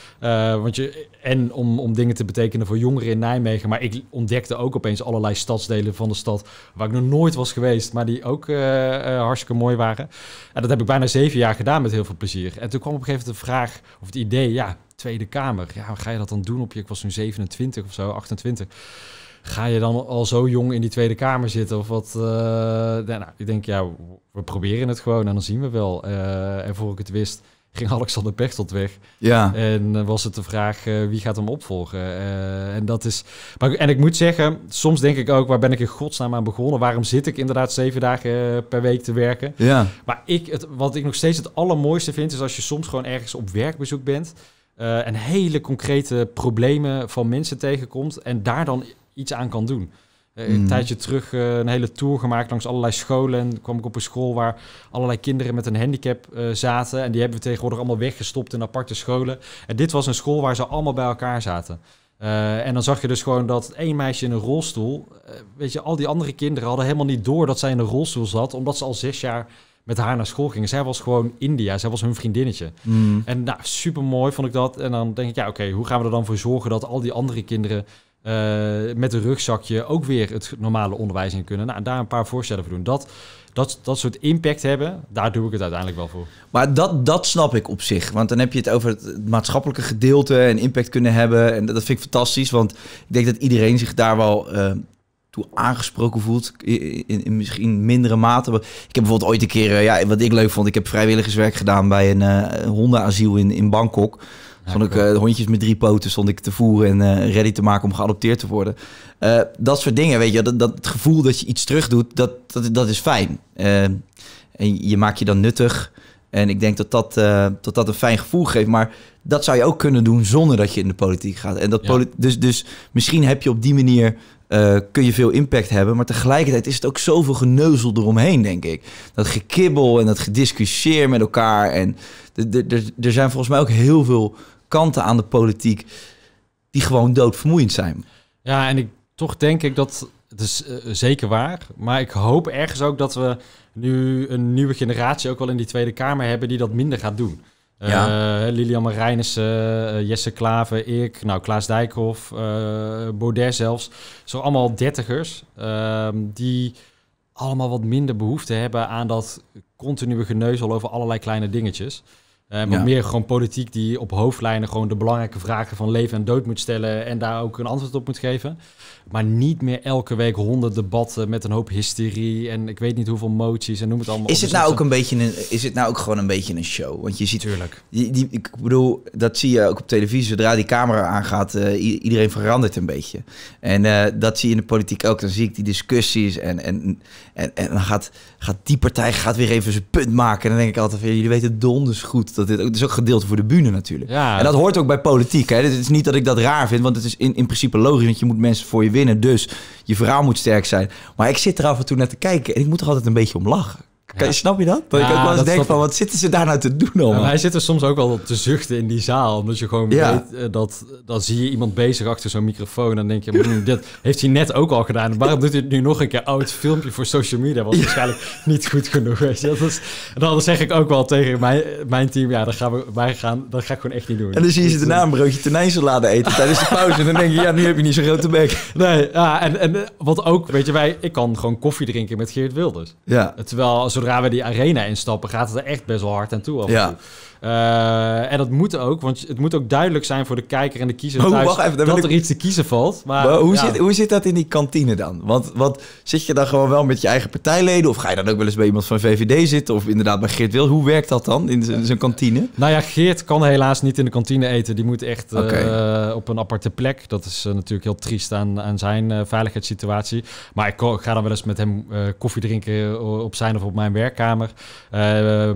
want je, en om, om dingen te betekenen voor jongeren in Nijmegen. Maar ik ontdekte ook opeens allerlei stadsdelen van de stad waar ik nog nooit was geweest, maar die ook eh, eh, hartstikke mooi waren. En dat heb ik bijna zeven jaar gedaan met heel veel plezier. En toen kwam op een gegeven moment de vraag, of het idee, ja, Tweede Kamer. Ja, ga je dat dan doen op je, ik was toen 27 of zo, 28 ga je dan al zo jong in die Tweede Kamer zitten? Of wat? Eh, nou, ik denk, ja, we proberen het gewoon en dan zien we wel. en voor ik het wist, ging Alexander Pechtold weg. Ja. En eh, was het de vraag eh, wie gaat hem opvolgen. Eh, en dat is. Maar, en ik moet zeggen, soms denk ik ook, waar ben ik in godsnaam aan begonnen? Waarom zit ik inderdaad zeven dagen per week te werken? Ja. Maar ik, het, wat ik nog steeds het allermooiste vind, is als je soms gewoon ergens op werkbezoek bent. en hele concrete problemen van mensen tegenkomt en daar dan iets aan kan doen. Eh, mhm. Een tijdje terug eh, een hele tour gemaakt langs allerlei scholen. En kwam ik op een school waar allerlei kinderen met een handicap eh, zaten. En die hebben we tegenwoordig allemaal weggestopt in aparte scholen. En dit was een school waar ze allemaal bij elkaar zaten. en dan zag je dus gewoon dat één meisje in een rolstoel. weet je, al die andere kinderen hadden helemaal niet door dat zij in een rolstoel zat, omdat ze al zes jaar met haar naar school gingen. Zij was gewoon India, zij was hun vriendinnetje. Mhm. En nou, super mooi vond ik dat. En dan denk ik, ja, oké, hoe gaan we er dan voor zorgen dat al die andere kinderen eh, met een rugzakje ook weer het normale onderwijs in kunnen. Nou, daar een paar voorstellen voor doen. Dat, dat, dat soort impact hebben, daar doe ik het uiteindelijk wel voor. Maar dat, dat snap ik op zich. Want dan heb je het over het maatschappelijke gedeelte en impact kunnen hebben. En dat, vind ik fantastisch. Want ik denk dat iedereen zich daar wel eh, toe aangesproken voelt. In, misschien mindere mate. Ik heb bijvoorbeeld ooit een keer, eh, ja, wat ik leuk vond, ik heb vrijwilligerswerk gedaan bij een hondenasiel in, in Bangkok. Stond ik eh, hondjes met drie poten stond ik te voeren en eh, ready te maken om geadopteerd te worden. Eh, dat soort dingen, weet je. Dat, dat, het gevoel dat je iets terug doet, dat, dat, dat is fijn. en je maakt je dan nuttig. En ik denk dat dat, dat dat een fijn gevoel geeft. Maar dat zou je ook kunnen doen zonder dat je in de politiek gaat. En dat dus, dus misschien heb je op die manier kun je veel impact hebben. Maar tegelijkertijd is het ook zoveel geneuzel eromheen, denk ik. Dat gekibbel en dat gediscussieer met elkaar. En er zijn volgens mij ook heel veel kanten aan de politiek die gewoon doodvermoeiend zijn. Ja, en ik, toch denk ik dat het is eh, zeker waar. Maar ik hoop ergens ook dat we nu een nieuwe generatie ook wel in die Tweede Kamer hebben die dat minder gaat doen. Eh, ja. Uh, Lilian Marijnissen, eh, Jesse Klaver, ik, nou, Klaas Dijkhoff, Baudet zelfs. Zo allemaal dertigers ehm, die allemaal wat minder behoefte hebben aan dat continue geneuzel over allerlei kleine dingetjes. Eh, maar meer gewoon politiek die op hoofdlijnen gewoon de belangrijke vragen van leven en dood moet stellen en daar ook een antwoord op moet geven. Maar niet meer elke week honderd debatten met een hoop hysterie en ik weet niet hoeveel moties en noem het allemaal. Is het nou dus ook een beetje een, is het nou ook gewoon een beetje een show? Want je ziet, Tuurlijk. die, ik bedoel, dat zie je ook op televisie. Zodra die camera aangaat, eh, iedereen verandert een beetje. En eh, dat zie je in de politiek ook. Dan zie ik die discussies en, en, en, en dan gaat, gaat die partij gaat weer even zijn punt maken. En dan denk ik altijd, van, jullie weten donders goed dat dit ook, het is ook gedeeld voor de bühne natuurlijk. Ja. En dat hoort ook bij politiek. Hè? Het is niet dat ik dat raar vind, want het is in, in principe logisch. Want je moet mensen voor je winnen, dus je verhaal moet sterk zijn. Maar ik zit er af en toe naar te kijken en ik moet er altijd een beetje om lachen. Kan, snap je dat? ik ook wel eens denk van, wat zitten ze daar nou te doen allemaal? Ja, wij zitten soms ook wel te zuchten in die zaal. Omdat je gewoon weet, eh, dat, dan zie je iemand bezig achter zo'n microfoon. En dan denk je, hmm, dit heeft hij net ook al gedaan. Waarom doet hij het nu nog een keer? oud filmpje voor social media was waarschijnlijk niet goed genoeg. is, en dan zeg ik ook wel tegen mijn, mijn team, ja, dan gaan we, wij gaan, dat ga ik gewoon echt niet doen. En dan zie je ze daarna een broodje tonijnsalade eten tijdens de pauze. En dan denk je, ja, nu heb je niet zo'n grote bek. Nee, ja, en, en wat ook, weet je, wij, ik kan gewoon koffie drinken met Geert Wilders. Ja. Terwijl zodra we die arena instappen, gaat het er echt best wel hard aan toe. Af eh, en dat moet ook, want het moet ook duidelijk zijn voor de kijker en de kiezer dat er iets te kiezen valt. Maar, hoe, zit, hoe zit dat in die kantine dan? Want, want zit je dan gewoon wel met je eigen partijleden? Of ga je dan ook wel eens bij iemand van VVD zitten? Of inderdaad bij Geert Wil? Hoe werkt dat dan in zijn kantine? Nou ja, Geert kan helaas niet in de kantine eten. Die moet echt eh, op een aparte plek. Dat is eh, natuurlijk heel triest aan, aan zijn veiligheidssituatie. Maar ik ga dan wel eens met hem koffie drinken op zijn of op mijn werkkamer.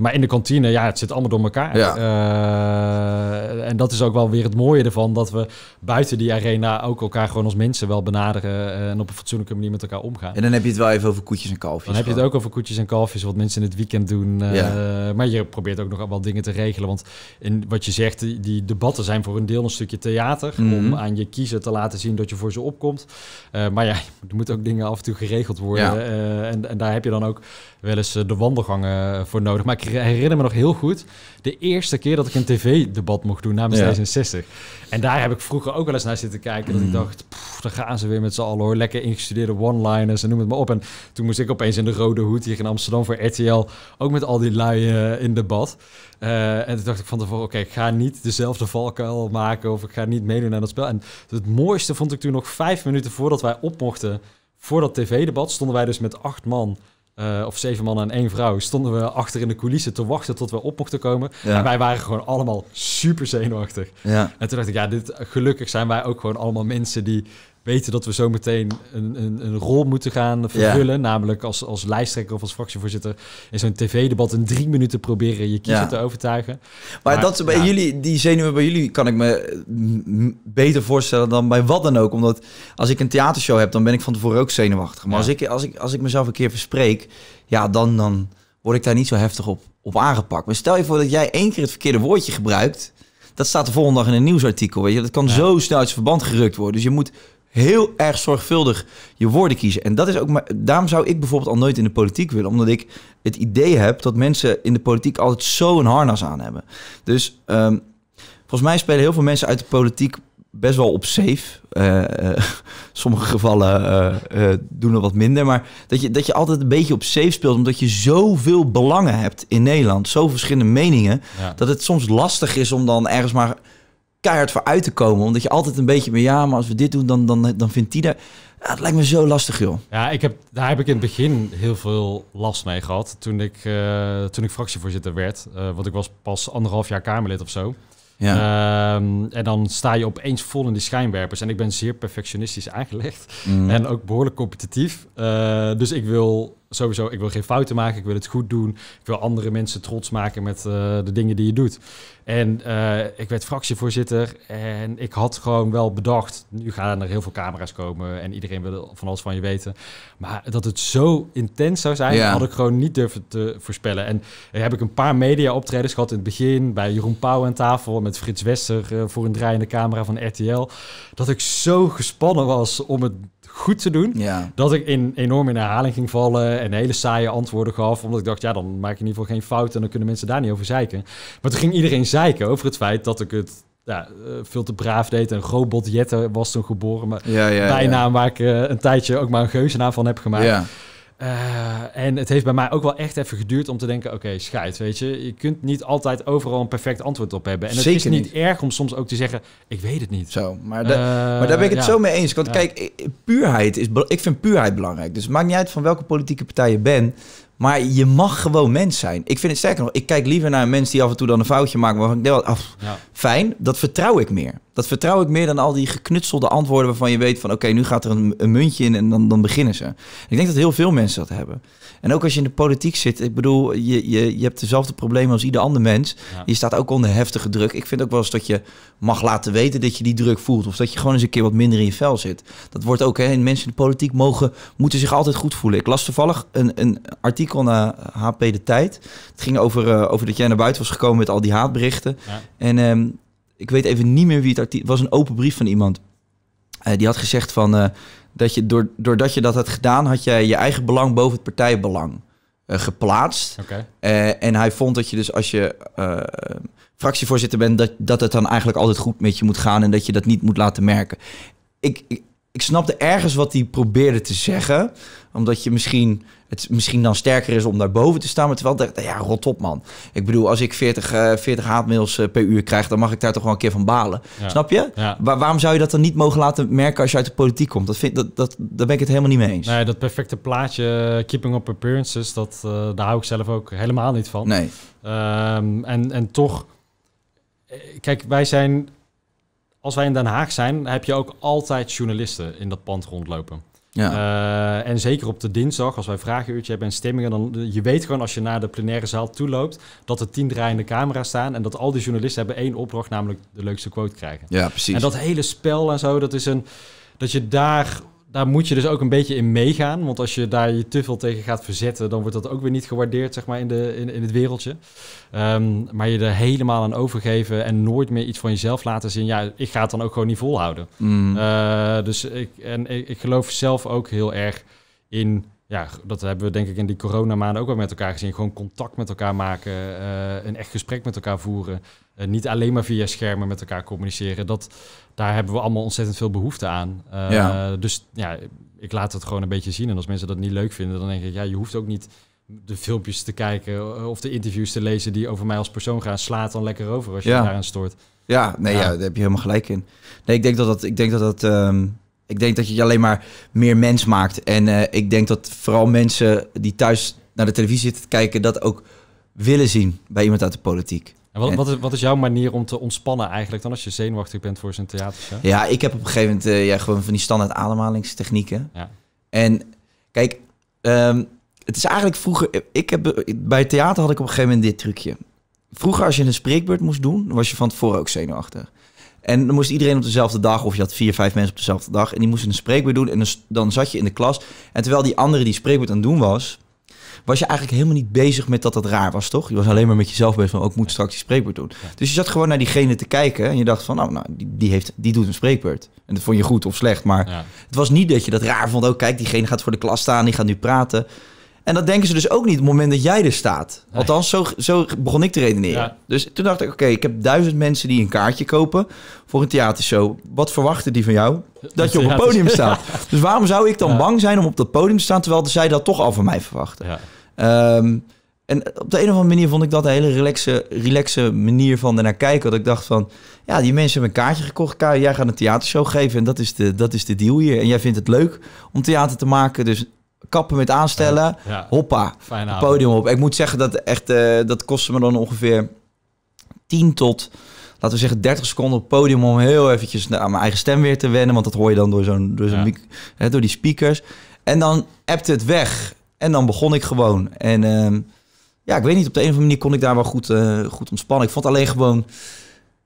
maar in de kantine, ja, het zit allemaal door elkaar. Ja. Eh, en dat is ook wel weer het mooie ervan, dat we buiten die arena ook elkaar gewoon als mensen wel benaderen eh, en op een fatsoenlijke manier met elkaar omgaan. En dan heb je het wel even over koetjes en kalfjes. Dan heb je het ook over koetjes en kalfjes, wat mensen in het weekend doen. Eh, maar je probeert ook nog wel dingen te regelen, want in wat je zegt, die, debatten zijn voor een deel een stukje theater, om mhm. aan je kiezer te laten zien dat je voor ze opkomt. maar ja, er moeten ook dingen af en toe geregeld worden. en, en daar heb je dan ook wel eens eh, de wandelgangen eh, voor nodig. Maar ik herinner me nog heel goed de eerste keer dat ik een tv-debat mocht doen namens 66 En daar heb ik vroeger ook wel eens naar zitten kijken. Dat ik mm. dacht, dan gaan ze weer met z'n allen hoor. Lekker ingestudeerde one-liners en noem het maar op. En toen moest ik opeens in de Rode Hoed hier in Amsterdam voor RTL ook met al die lui eh, in debat. en toen dacht ik van tevoren, oké, ik ga niet dezelfde valkuil maken of ik ga niet meedoen aan dat spel. En het mooiste vond ik toen nog vijf minuten voordat wij op mochten voor dat tv-debat, stonden wij dus met acht man eh, of zeven mannen en één vrouw, stonden we achter in de coulissen te wachten tot we op mochten komen. En wij waren gewoon allemaal super zenuwachtig. En toen dacht ik, ja, dit, gelukkig zijn wij ook gewoon allemaal mensen die weten dat we zo meteen een, een, een rol moeten gaan vervullen. Namelijk als, als lijsttrekker of als fractievoorzitter in zo'n tv-debat in drie minuten proberen je kiezer te overtuigen. Maar, maar dat bij jullie, die zenuwen bij jullie kan ik me mm, mm, beter voorstellen dan bij wat dan ook. Omdat als ik een theatershow heb, dan ben ik van tevoren ook zenuwachtig. Maar als, ik, als, ik, als ik mezelf een keer verspreek, ja, dan, dan word ik daar niet zo heftig op, op aangepakt. Maar stel je voor dat jij één keer het verkeerde woordje gebruikt. Dat staat de volgende dag in een nieuwsartikel. Weet je? Dat kan zo snel uit verband gerukt worden. Dus je moet heel erg zorgvuldig je woorden kiezen. En dat is ook. Maar, daarom zou ik bijvoorbeeld al nooit in de politiek willen. Omdat ik het idee heb dat mensen in de politiek altijd zo'n harnas aan hebben. Dus ehm, volgens mij spelen heel veel mensen uit de politiek best wel op safe. Eh, eh, sommige gevallen eh, doen er wat minder. Maar dat je, dat je altijd een beetje op safe speelt. Omdat je zoveel belangen hebt in Nederland. Zo verschillende meningen. Dat het soms lastig is om dan ergens maar keihard voor uit te komen. Omdat je altijd een beetje, maar ja, maar als we dit doen, dan, dan, dan vindt die daar... Ja, lijkt me zo lastig, joh. Ja, ik heb, daar heb ik in het begin heel veel last mee gehad. Toen ik, eh, toen ik fractievoorzitter werd. Uh, want ik was pas anderhalf jaar Kamerlid of zo. Ja. Ehm, en dan sta je opeens vol in die schijnwerpers. En ik ben zeer perfectionistisch aangelegd. Mhm. En ook behoorlijk competitief. Eh, dus ik wil sowieso ik wil geen fouten maken. Ik wil het goed doen. Ik wil andere mensen trots maken met de dingen die je doet. En eh, ik werd fractievoorzitter en ik had gewoon wel bedacht, nu gaan er heel veel camera's komen en iedereen wil van alles van je weten. Maar dat het zo intens zou zijn, had ik gewoon niet durven te voorspellen. En heb ik een paar media optredens gehad in het begin, bij Jeroen Pauw aan tafel, met Frits Wester eh, voor een draaiende camera van RTL. Dat ik zo gespannen was om het goed te doen. Dat ik in, enorm in herhaling ging vallen en hele saaie antwoorden gaf. Omdat ik dacht, ja, dan maak ik in ieder geval geen fout en dan kunnen mensen daar niet over zeiken. Maar toen ging iedereen zeiken over het feit dat ik het ja, eh, veel te braaf deed. En Robot Jette was toen geboren. Maar bijna ja, waar ik eh, een tijdje ook maar een naam van heb gemaakt. Eh, en het heeft bij mij ook wel echt even geduurd om te denken: oké, schijt, weet je. Je kunt niet altijd overal een perfect antwoord op hebben. En het is niet, erg om soms ook te zeggen: ik weet het niet. Zo, maar, eh, maar daar ben ik het zo mee eens. Want kijk, puurheid is. Ik vind puurheid belangrijk. Dus het maakt niet uit van welke politieke partij je bent. Maar je mag gewoon mens zijn. Ik vind het sterker nog, ik kijk liever naar een mens die af en toe dan een foutje maakt. Maar van, af, fijn, dat vertrouw ik meer. Dat vertrouw ik meer dan al die geknutselde antwoorden waarvan je weet van oké, nu gaat er een, muntje in en dan, dan beginnen ze. Ik denk dat heel veel mensen dat hebben. En ook als je in de politiek zit, ik bedoel, je, je, je hebt dezelfde problemen als ieder ander mens. Je staat ook onder heftige druk. Ik vind ook wel eens dat je mag laten weten dat je die druk voelt. Of dat je gewoon eens een keer wat minder in je vel zit. Dat wordt ook, hè, mensen in de politiek mogen, moeten zich altijd goed voelen. Ik las toevallig een, een artikel naar HP De Tijd. Het ging over, eh, over dat jij naar buiten was gekomen met al die haatberichten. En ehm, ik weet even niet meer wie het artikel... was een open brief van iemand. Eh, die had gezegd van... Eh, dat je, door, doordat je dat had gedaan, had jij je eigen belang boven het partijbelang eh, geplaatst. en hij vond dat je dus als je fractievoorzitter bent, dat, dat het dan eigenlijk altijd goed met je moet gaan en dat je dat niet moet laten merken. Ik, ik, ik snapte ergens wat hij probeerde te zeggen, omdat je misschien het misschien dan sterker is om daar boven te staan. Maar terwijl, ja, rot op man. Ik bedoel, als ik 40, uh, 40 haatmails eh, per uur krijg, dan mag ik daar toch wel een keer van balen. Snap je? waarom zou je dat dan niet mogen laten merken als je uit de politiek komt? Dat vind, dat, dat, daar ben ik het helemaal niet mee eens. Nee, dat perfecte plaatje, eh, keeping up appearances, dat, eh, daar hou ik zelf ook helemaal niet van. Nee. Ehm, en, en toch, kijk, wij zijn, als wij in Den Haag zijn, heb je ook altijd journalisten in dat pand rondlopen. Ja. Eh, en zeker op de dinsdag, als wij vragenuurtje hebben en stemmingen, dan eh, je weet gewoon als je naar de plenaire zaal toe loopt dat er tien draaiende camera's staan en dat al die journalisten hebben één opdracht, namelijk de leukste quote krijgen. Ja, precies. En dat hele spel en zo, dat is een dat je daar daar moet je dus ook een beetje in meegaan. Want als je daar je te veel tegen gaat verzetten, dan wordt dat ook weer niet gewaardeerd, zeg maar, in, de, in, in het wereldje. Ehm, maar je er helemaal aan overgeven en nooit meer iets van jezelf laten zien. Ja, ik ga het dan ook gewoon niet volhouden. Mm. Eh, dus ik, en ik, geloof zelf ook heel erg in. Ja, dat hebben we denk ik in die coronamaanden ook wel met elkaar gezien. Gewoon contact met elkaar maken, uh, een echt gesprek met elkaar voeren. Eh, niet alleen maar via schermen met elkaar communiceren. Dat, daar hebben we allemaal ontzettend veel behoefte aan. Eh, dus ja, ik laat het gewoon een beetje zien. En als mensen dat niet leuk vinden, dan denk ik, ja, je hoeft ook niet de filmpjes te kijken eh, of de interviews te lezen die over mij als persoon gaan. Slaat dan lekker over als je ja. daaraan stoort. Ja, nee, ja. daar heb je helemaal gelijk in. Nee, ik denk dat dat. Ik denk dat dat ehm, Ik denk dat je je alleen maar meer mens maakt. En ik denk dat vooral mensen die thuis naar de televisie zitten kijken, dat ook willen zien bij iemand uit de politiek. En wat, wat, is, wat is jouw manier om te ontspannen eigenlijk dan als je zenuwachtig bent voor zo'n theatershow? Ja, ik heb op een gegeven moment eh, ja, gewoon van die standaard ademhalingstechnieken. Ja. En kijk, ehm, het is eigenlijk vroeger... Ik heb, bij theater had ik op een gegeven moment dit trucje. Vroeger als je een spreekbeurt moest doen, was je van tevoren ook zenuwachtig. En dan moest iedereen op dezelfde dag, of je had vier, vijf mensen op dezelfde dag, en die moesten een spreekbeurt doen. En dan zat je in de klas. En terwijl die andere die spreekbeurt aan doen was, was je eigenlijk helemaal niet bezig met dat dat raar was, toch? Je was alleen maar met jezelf bezig van, ook oh, moet straks die spreekbeurt doen. Dus je zat gewoon naar diegene te kijken en je dacht van, oh, nou, die, die, heeft, die doet een spreekbeurt. En dat vond je goed of slecht, maar het was niet dat je dat raar vond. Ook oh, kijk, diegene gaat voor de klas staan, die gaat nu praten. En dat denken ze dus ook niet op het moment dat jij er staat. Althans, zo, zo begon ik te redeneren. Dus toen dacht ik, oké, ik heb duizend mensen die een kaartje kopen voor een theatershow. Wat verwachten die van jou? Dat je op een podium staat. Dus waarom zou ik dan bang zijn om op dat podium te staan, terwijl zij dat toch al van mij verwachten? Ehm, en op de een of andere manier vond ik dat een hele relaxe, relaxe manier van ernaar kijken. Dat ik dacht van, ja, die mensen hebben een kaartje gekocht. jij gaat een theatershow geven en dat is, de, dat is de deal hier. En jij vindt het leuk om theater te maken, dus kappen met aanstellen. hoppa, podium op. Ik moet zeggen dat echt, eh, dat kostte me dan ongeveer 10 tot laten we zeggen, 30 seconden op podium om heel eventjes aan mijn eigen stem weer te wennen. Want dat hoor je dan door, zo'n, door, zo'n door die speakers. En dan appt het weg. En dan begon ik gewoon. En ehm, ja, ik weet niet, op de een of andere manier kon ik daar wel goed, eh, goed ontspannen. Ik vond alleen gewoon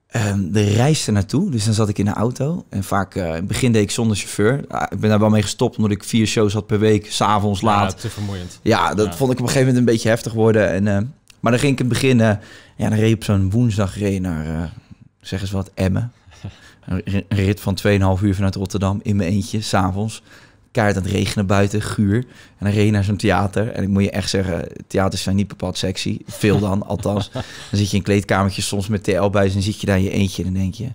ehm, de reis naartoe. Dus dan zat ik in de auto. En vaak uh, in het begin deed ik zonder chauffeur. Ah, ik ben daar wel mee gestopt, omdat ik vier shows had per week, s'avonds laat. Ja, te vermoeiend. Ja, dat vond ik op een gegeven moment een beetje heftig worden. En, ehm, maar dan ging ik in het begin, eh, ja, dan reed ik op zo'n woensdag reed naar, zeg eens wat, Emmen. Een rit van 2,5 uur vanuit Rotterdam in mijn eentje, s'avonds. avonds kaart aan het regenen buiten, guur. En dan reed je naar zo'n theater. En ik moet je echt zeggen, theaters zijn niet bepaald sexy. Veel dan, althans. Dan zit je in kleedkamertjes soms met TL-buis en zit je daar in je eentje. En dan denk je,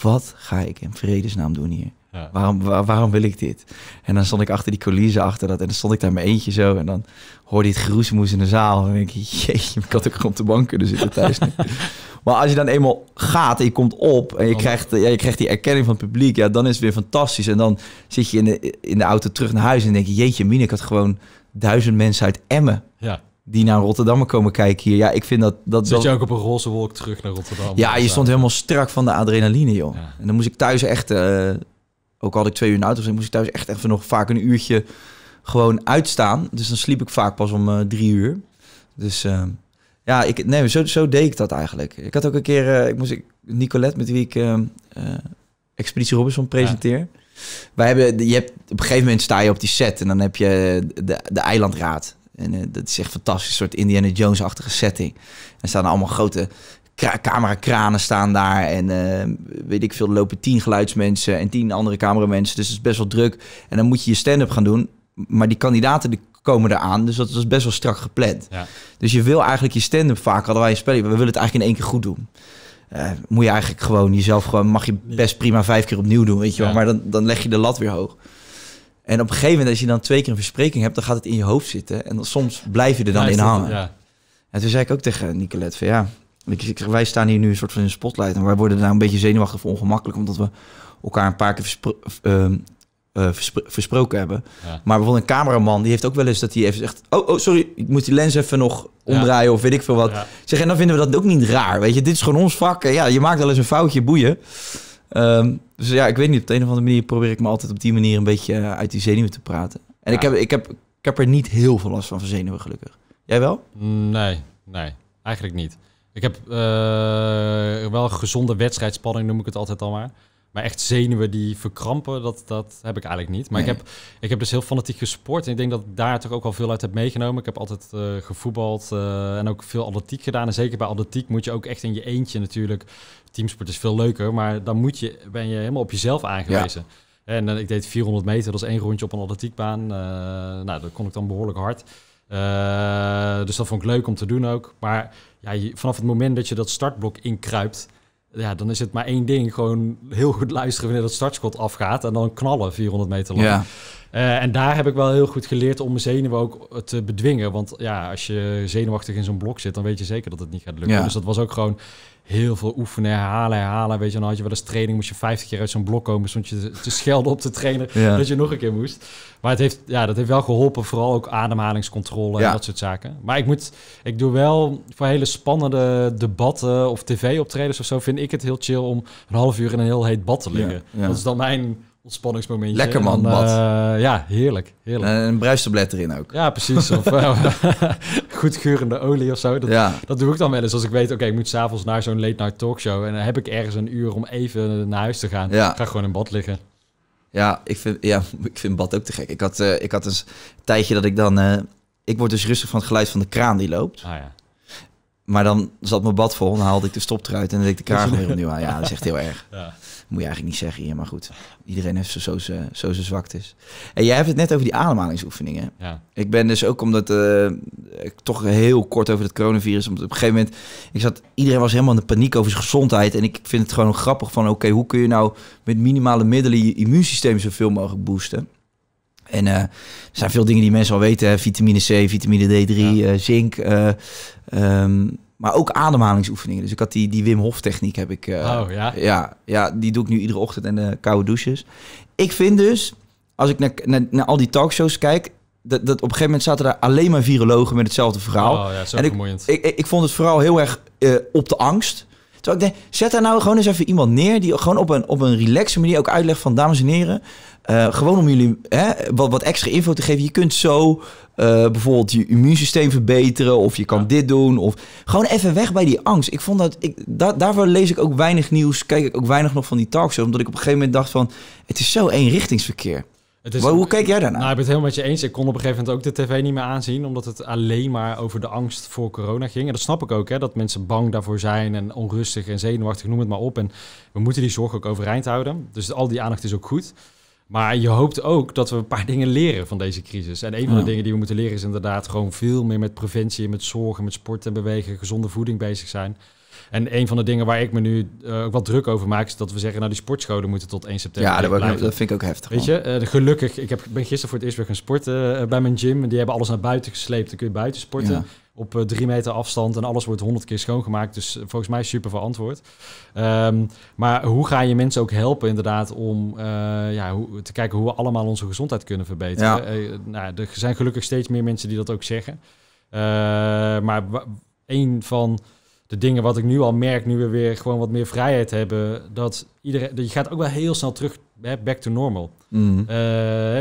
wat ga ik in vredesnaam doen hier? Waarom, waarom wil ik dit? En dan stond ik achter die coulissen achter dat. En dan stond ik daar mijn eentje zo. En dan hoorde je het geroesmoes in de zaal. En denk ik, jeetje, ik had ook gewoon op de bank kunnen zitten thuis. maar als je dan eenmaal gaat en je komt op en je, oh. krijgt, ja, je krijgt die erkenning van het publiek, ja, dan is het weer fantastisch. En dan zit je in de, in de auto terug naar huis en denk je, jeetje, mine, ik had gewoon duizend mensen uit Emmen. Ja die naar Rotterdam komen kijken hier. Ja, ik vind dat... dat Zit je ook op een roze wolk terug naar Rotterdam? Ja, je stond eh, helemaal strak van de adrenaline, joh. En dan moest ik thuis echt eh, ook al had ik twee uur in de auto gezeten, moest ik thuis echt even nog vaak een uurtje gewoon uitstaan. Dus dan sliep ik vaak pas om eh, drie uur. Dus ehm, ja, ik, nee, zo, zo deed ik dat eigenlijk. Ik had ook een keer, eh, ik moest ik, Nicolette, met wie ik ehm, eh, Expeditie Robinson presenteer. Wij hebben, je hebt, op een gegeven moment sta je op die set en dan heb je de, de eilandraad. En dat is echt fantastisch, een soort Indiana Jones-achtige setting. En staan allemaal grote camerakranen staan daar. En eh, weet ik veel, lopen tien geluidsmensen en tien andere cameramensen. Dus het is best wel druk. En dan moet je je stand-up gaan doen. Maar die kandidaten die komen eraan. Dus dat is best wel strak gepland. Ja. Dus je wil eigenlijk je stand-up vaak, hadden wij een spelletje, we willen het eigenlijk in één keer goed doen. Eh, moet je eigenlijk gewoon jezelf gewoon, mag je best prima vijf keer opnieuw doen, weet je wel. Maar dan, dan leg je de lat weer hoog. En op een gegeven moment, als je dan twee keer een verspreking hebt, dan gaat het in je hoofd zitten. En dan, soms blijf je er dan in hangen. En toen zei ik ook tegen Nicolette van ja, wij staan hier nu een soort van in spotlight. En wij worden daar een beetje zenuwachtig of ongemakkelijk. Omdat we elkaar een paar keer ehm, eh, versproken hebben. Maar bijvoorbeeld een cameraman, die heeft ook wel eens dat hij even zegt... Oh, oh, sorry, ik moet die lens even nog omdraaien of weet ik veel wat. Zeg, en dan vinden we dat ook niet raar, weet je. Dit is gewoon ons vak. En ja, je maakt wel eens een foutje, boeien. Ehm, dus ja, ik weet niet, op de een of andere manier probeer ik me altijd op die manier... een beetje eh, uit die zenuwen te praten. En ik, heb, ik, heb, ik heb er niet heel veel last van, van zenuwen, gelukkig. Jij wel? Nee, nee, eigenlijk niet. Ik heb uh, wel gezonde wedstrijdspanning, noem ik het altijd al maar. Maar echt zenuwen die verkrampen, dat, dat heb ik eigenlijk niet. Maar ik, heb, ik heb dus heel fanatiek gesport. En ik denk dat daar toch ook al veel uit heb meegenomen. Ik heb altijd eh, gevoetbald eh, en ook veel atletiek gedaan. En zeker bij atletiek moet je ook echt in je eentje natuurlijk. Teamsport is veel leuker, maar dan moet je, ben je helemaal op jezelf aangewezen. En ik deed 400 meter, dat is één rondje op een atletiekbaan. nou, dat kon ik dan behoorlijk hard. Eh, dus dat vond ik leuk om te doen ook. Maar ja, vanaf het moment dat je dat startblok inkruipt, ja, dan is het maar één ding. Gewoon heel goed luisteren wanneer dat startschot afgaat en dan knallen 400 meter lang. Eh, en daar heb ik wel heel goed geleerd om mijn zenuwen ook te bedwingen. Want ja, als je zenuwachtig in zo'n blok zit, dan weet je zeker dat het niet gaat lukken. Dus dat was ook gewoon heel veel oefenen, herhalen, herhalen. Weet je, dan had je wel eens training, moest je 50 keer uit zo'n blok komen. Stond je te schelden op de trainer dat je nog een keer moest. Maar het heeft, ja, dat heeft wel geholpen. Vooral ook ademhalingscontrole en dat soort zaken. Maar ik moet, ik doe wel voor hele spannende debatten of tv-optredens of zo, vind ik het heel chill om een half uur in een heel heet bad te liggen. Dat is dan mijn ontspanningsmomentje. Lekker man, eh, bad. ja, heerlijk. heerlijk. En een bruistablet erin ook. Ja, precies. Of eh, goed geurende olie of zo. Dat, ja. dat doe ik dan wel eens. Als ik weet, oké, ik moet s'avonds naar zo'n late night talkshow. En dan heb ik ergens een uur om even naar huis te gaan. Ja. Ik ga gewoon in bad liggen. Ja, ik vind, ja, ik vind bad ook te gek. Ik had, uh, ik had eens een tijdje dat ik dan... ik word dus rustig van het geluid van de kraan die loopt. Ah, ja. Maar dan zat mijn bad vol en dan haalde ik de stop eruit en dan deed ik de kraan weer opnieuw aan. Ja, dat is echt heel erg. Ja moet je eigenlijk niet zeggen hier, maar goed. Iedereen heeft zo zijn zo zijn is. En jij hebt het net over die ademhalingsoefeningen. Ja. Ik ben dus ook omdat eh, ik toch heel kort over het coronavirus. Omdat op een gegeven moment, ik zat, iedereen was helemaal in de paniek over zijn gezondheid. En ik vind het gewoon grappig van, oké, hoe kun je nou met minimale middelen je immuunsysteem zoveel mogelijk boosten? En eh, er zijn veel dingen die mensen al weten. Hè? Vitamine C, vitamine D3, eh, zink. Ehm, maar ook ademhalingsoefeningen. Dus ik had die, die Wim Hof techniek heb ik. Eh, oh, ja? ja? die doe ik nu iedere ochtend en de koude douches. Ik vind dus, als ik naar, naar, al die talkshows kijk... Dat, dat op een gegeven moment zaten daar alleen maar virologen met hetzelfde verhaal. Oh ja, zo en vermoeiend. Ik, ik, ik, vond het vooral heel erg eh, op de angst. Terwijl ik denk, zet daar nou gewoon eens even iemand neer... die gewoon op een, op een relaxe manier ook uitlegt van... dames en heren, eh, gewoon om jullie hè, wat, extra info te geven. Je kunt zo eh, bijvoorbeeld je immuunsysteem verbeteren. Of je kan dit doen. Of gewoon even weg bij die angst. Ik vond dat. Ik, daarvoor lees ik ook weinig nieuws. Kijk ik ook weinig nog van die talks, Omdat ik op een gegeven moment dacht van. Het is zo eenrichtingsverkeer. maar hoe kijk jij daarna? Nou, ik ben het helemaal met je eens. Ik kon op een gegeven moment ook de tv niet meer aanzien, omdat het alleen maar over de angst voor corona ging. En dat snap ik ook, hè, dat mensen bang daarvoor zijn en onrustig en zenuwachtig, noem het maar op. En we moeten die zorg ook overeind houden. Dus al die aandacht is ook goed. Maar je hoopt ook dat we een paar dingen leren van deze crisis. En een van de dingen die we moeten leren is inderdaad gewoon veel meer met preventie, met zorgen, met sport en bewegen, gezonde voeding bezig zijn. En een van de dingen waar ik me nu eh, ook wat druk over maak, is dat we zeggen, nou die sportscholen moeten tot 1 september. Ja, dat, dat vind ik ook heftig. Weet je, eh, gelukkig, ik heb, ben gisteren voor het eerst weer gaan sporten eh, bij mijn gym. En Die hebben alles naar buiten gesleept, dan kun je buiten sporten. Ja op eh, drie meter afstand en alles wordt honderd keer schoongemaakt. Dus eh, volgens mij super verantwoord. Ehm, maar hoe ga je mensen ook helpen inderdaad om eh, ja, hoe, te kijken hoe we allemaal onze gezondheid kunnen verbeteren? nou, er zijn gelukkig steeds meer mensen die dat ook zeggen. maar een van de dingen wat ik nu al merk, nu we weer gewoon wat meer vrijheid hebben, dat iedereen, je gaat ook wel heel snel terug back to normal. Mm. Eh, we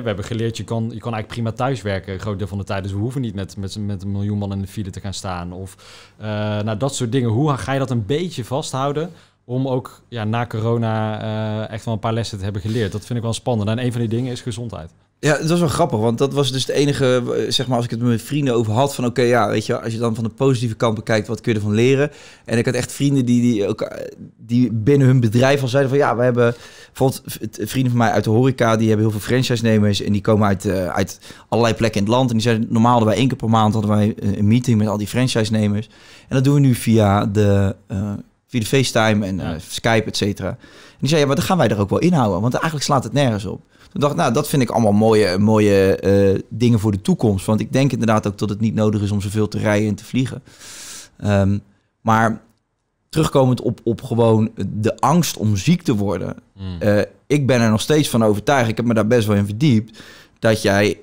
hebben geleerd, je kan, je kan eigenlijk prima thuiswerken een groot deel van de tijd. Dus we hoeven niet met, met, met een miljoen man in de file te gaan staan. Of eh, nou, dat soort dingen. Hoe ga je dat een beetje vasthouden? Om ook ja, na corona eh, echt wel een paar lessen te hebben geleerd. Dat vind ik wel spannend. En een van die dingen is gezondheid. Ja, dat was wel grappig, want dat was dus het enige, eh, zeg maar, als ik het met mijn vrienden over had, van oké, ja, weet je, als je dan van de positieve kant bekijkt, wat kun je ervan leren? En ik had echt vrienden die, die, ook, eh, die binnen hun bedrijf al zeiden van ja, we hebben bijvoorbeeld vrienden van mij uit de horeca, die hebben heel veel franchise-nemers en die komen uit, eh, uit allerlei plekken in het land. En die zeiden, normaal hadden wij één keer per maand hadden wij een meeting met al die franchise-nemers. En dat doen we nu via de... via de FaceTime en Skype, et cetera. En die zei, ja, maar dan gaan wij er ook wel inhouden. Want eigenlijk slaat het nergens op. Toen dacht ik, nou, dat vind ik allemaal mooie, mooie eh, dingen voor de toekomst. Want ik denk inderdaad ook dat het niet nodig is om zoveel te rijden en te vliegen. Ehm, maar terugkomend op, op gewoon de angst om ziek te worden. Mm. Eh, ik ben er nog steeds van overtuigd, ik heb me daar best wel in verdiept, dat jij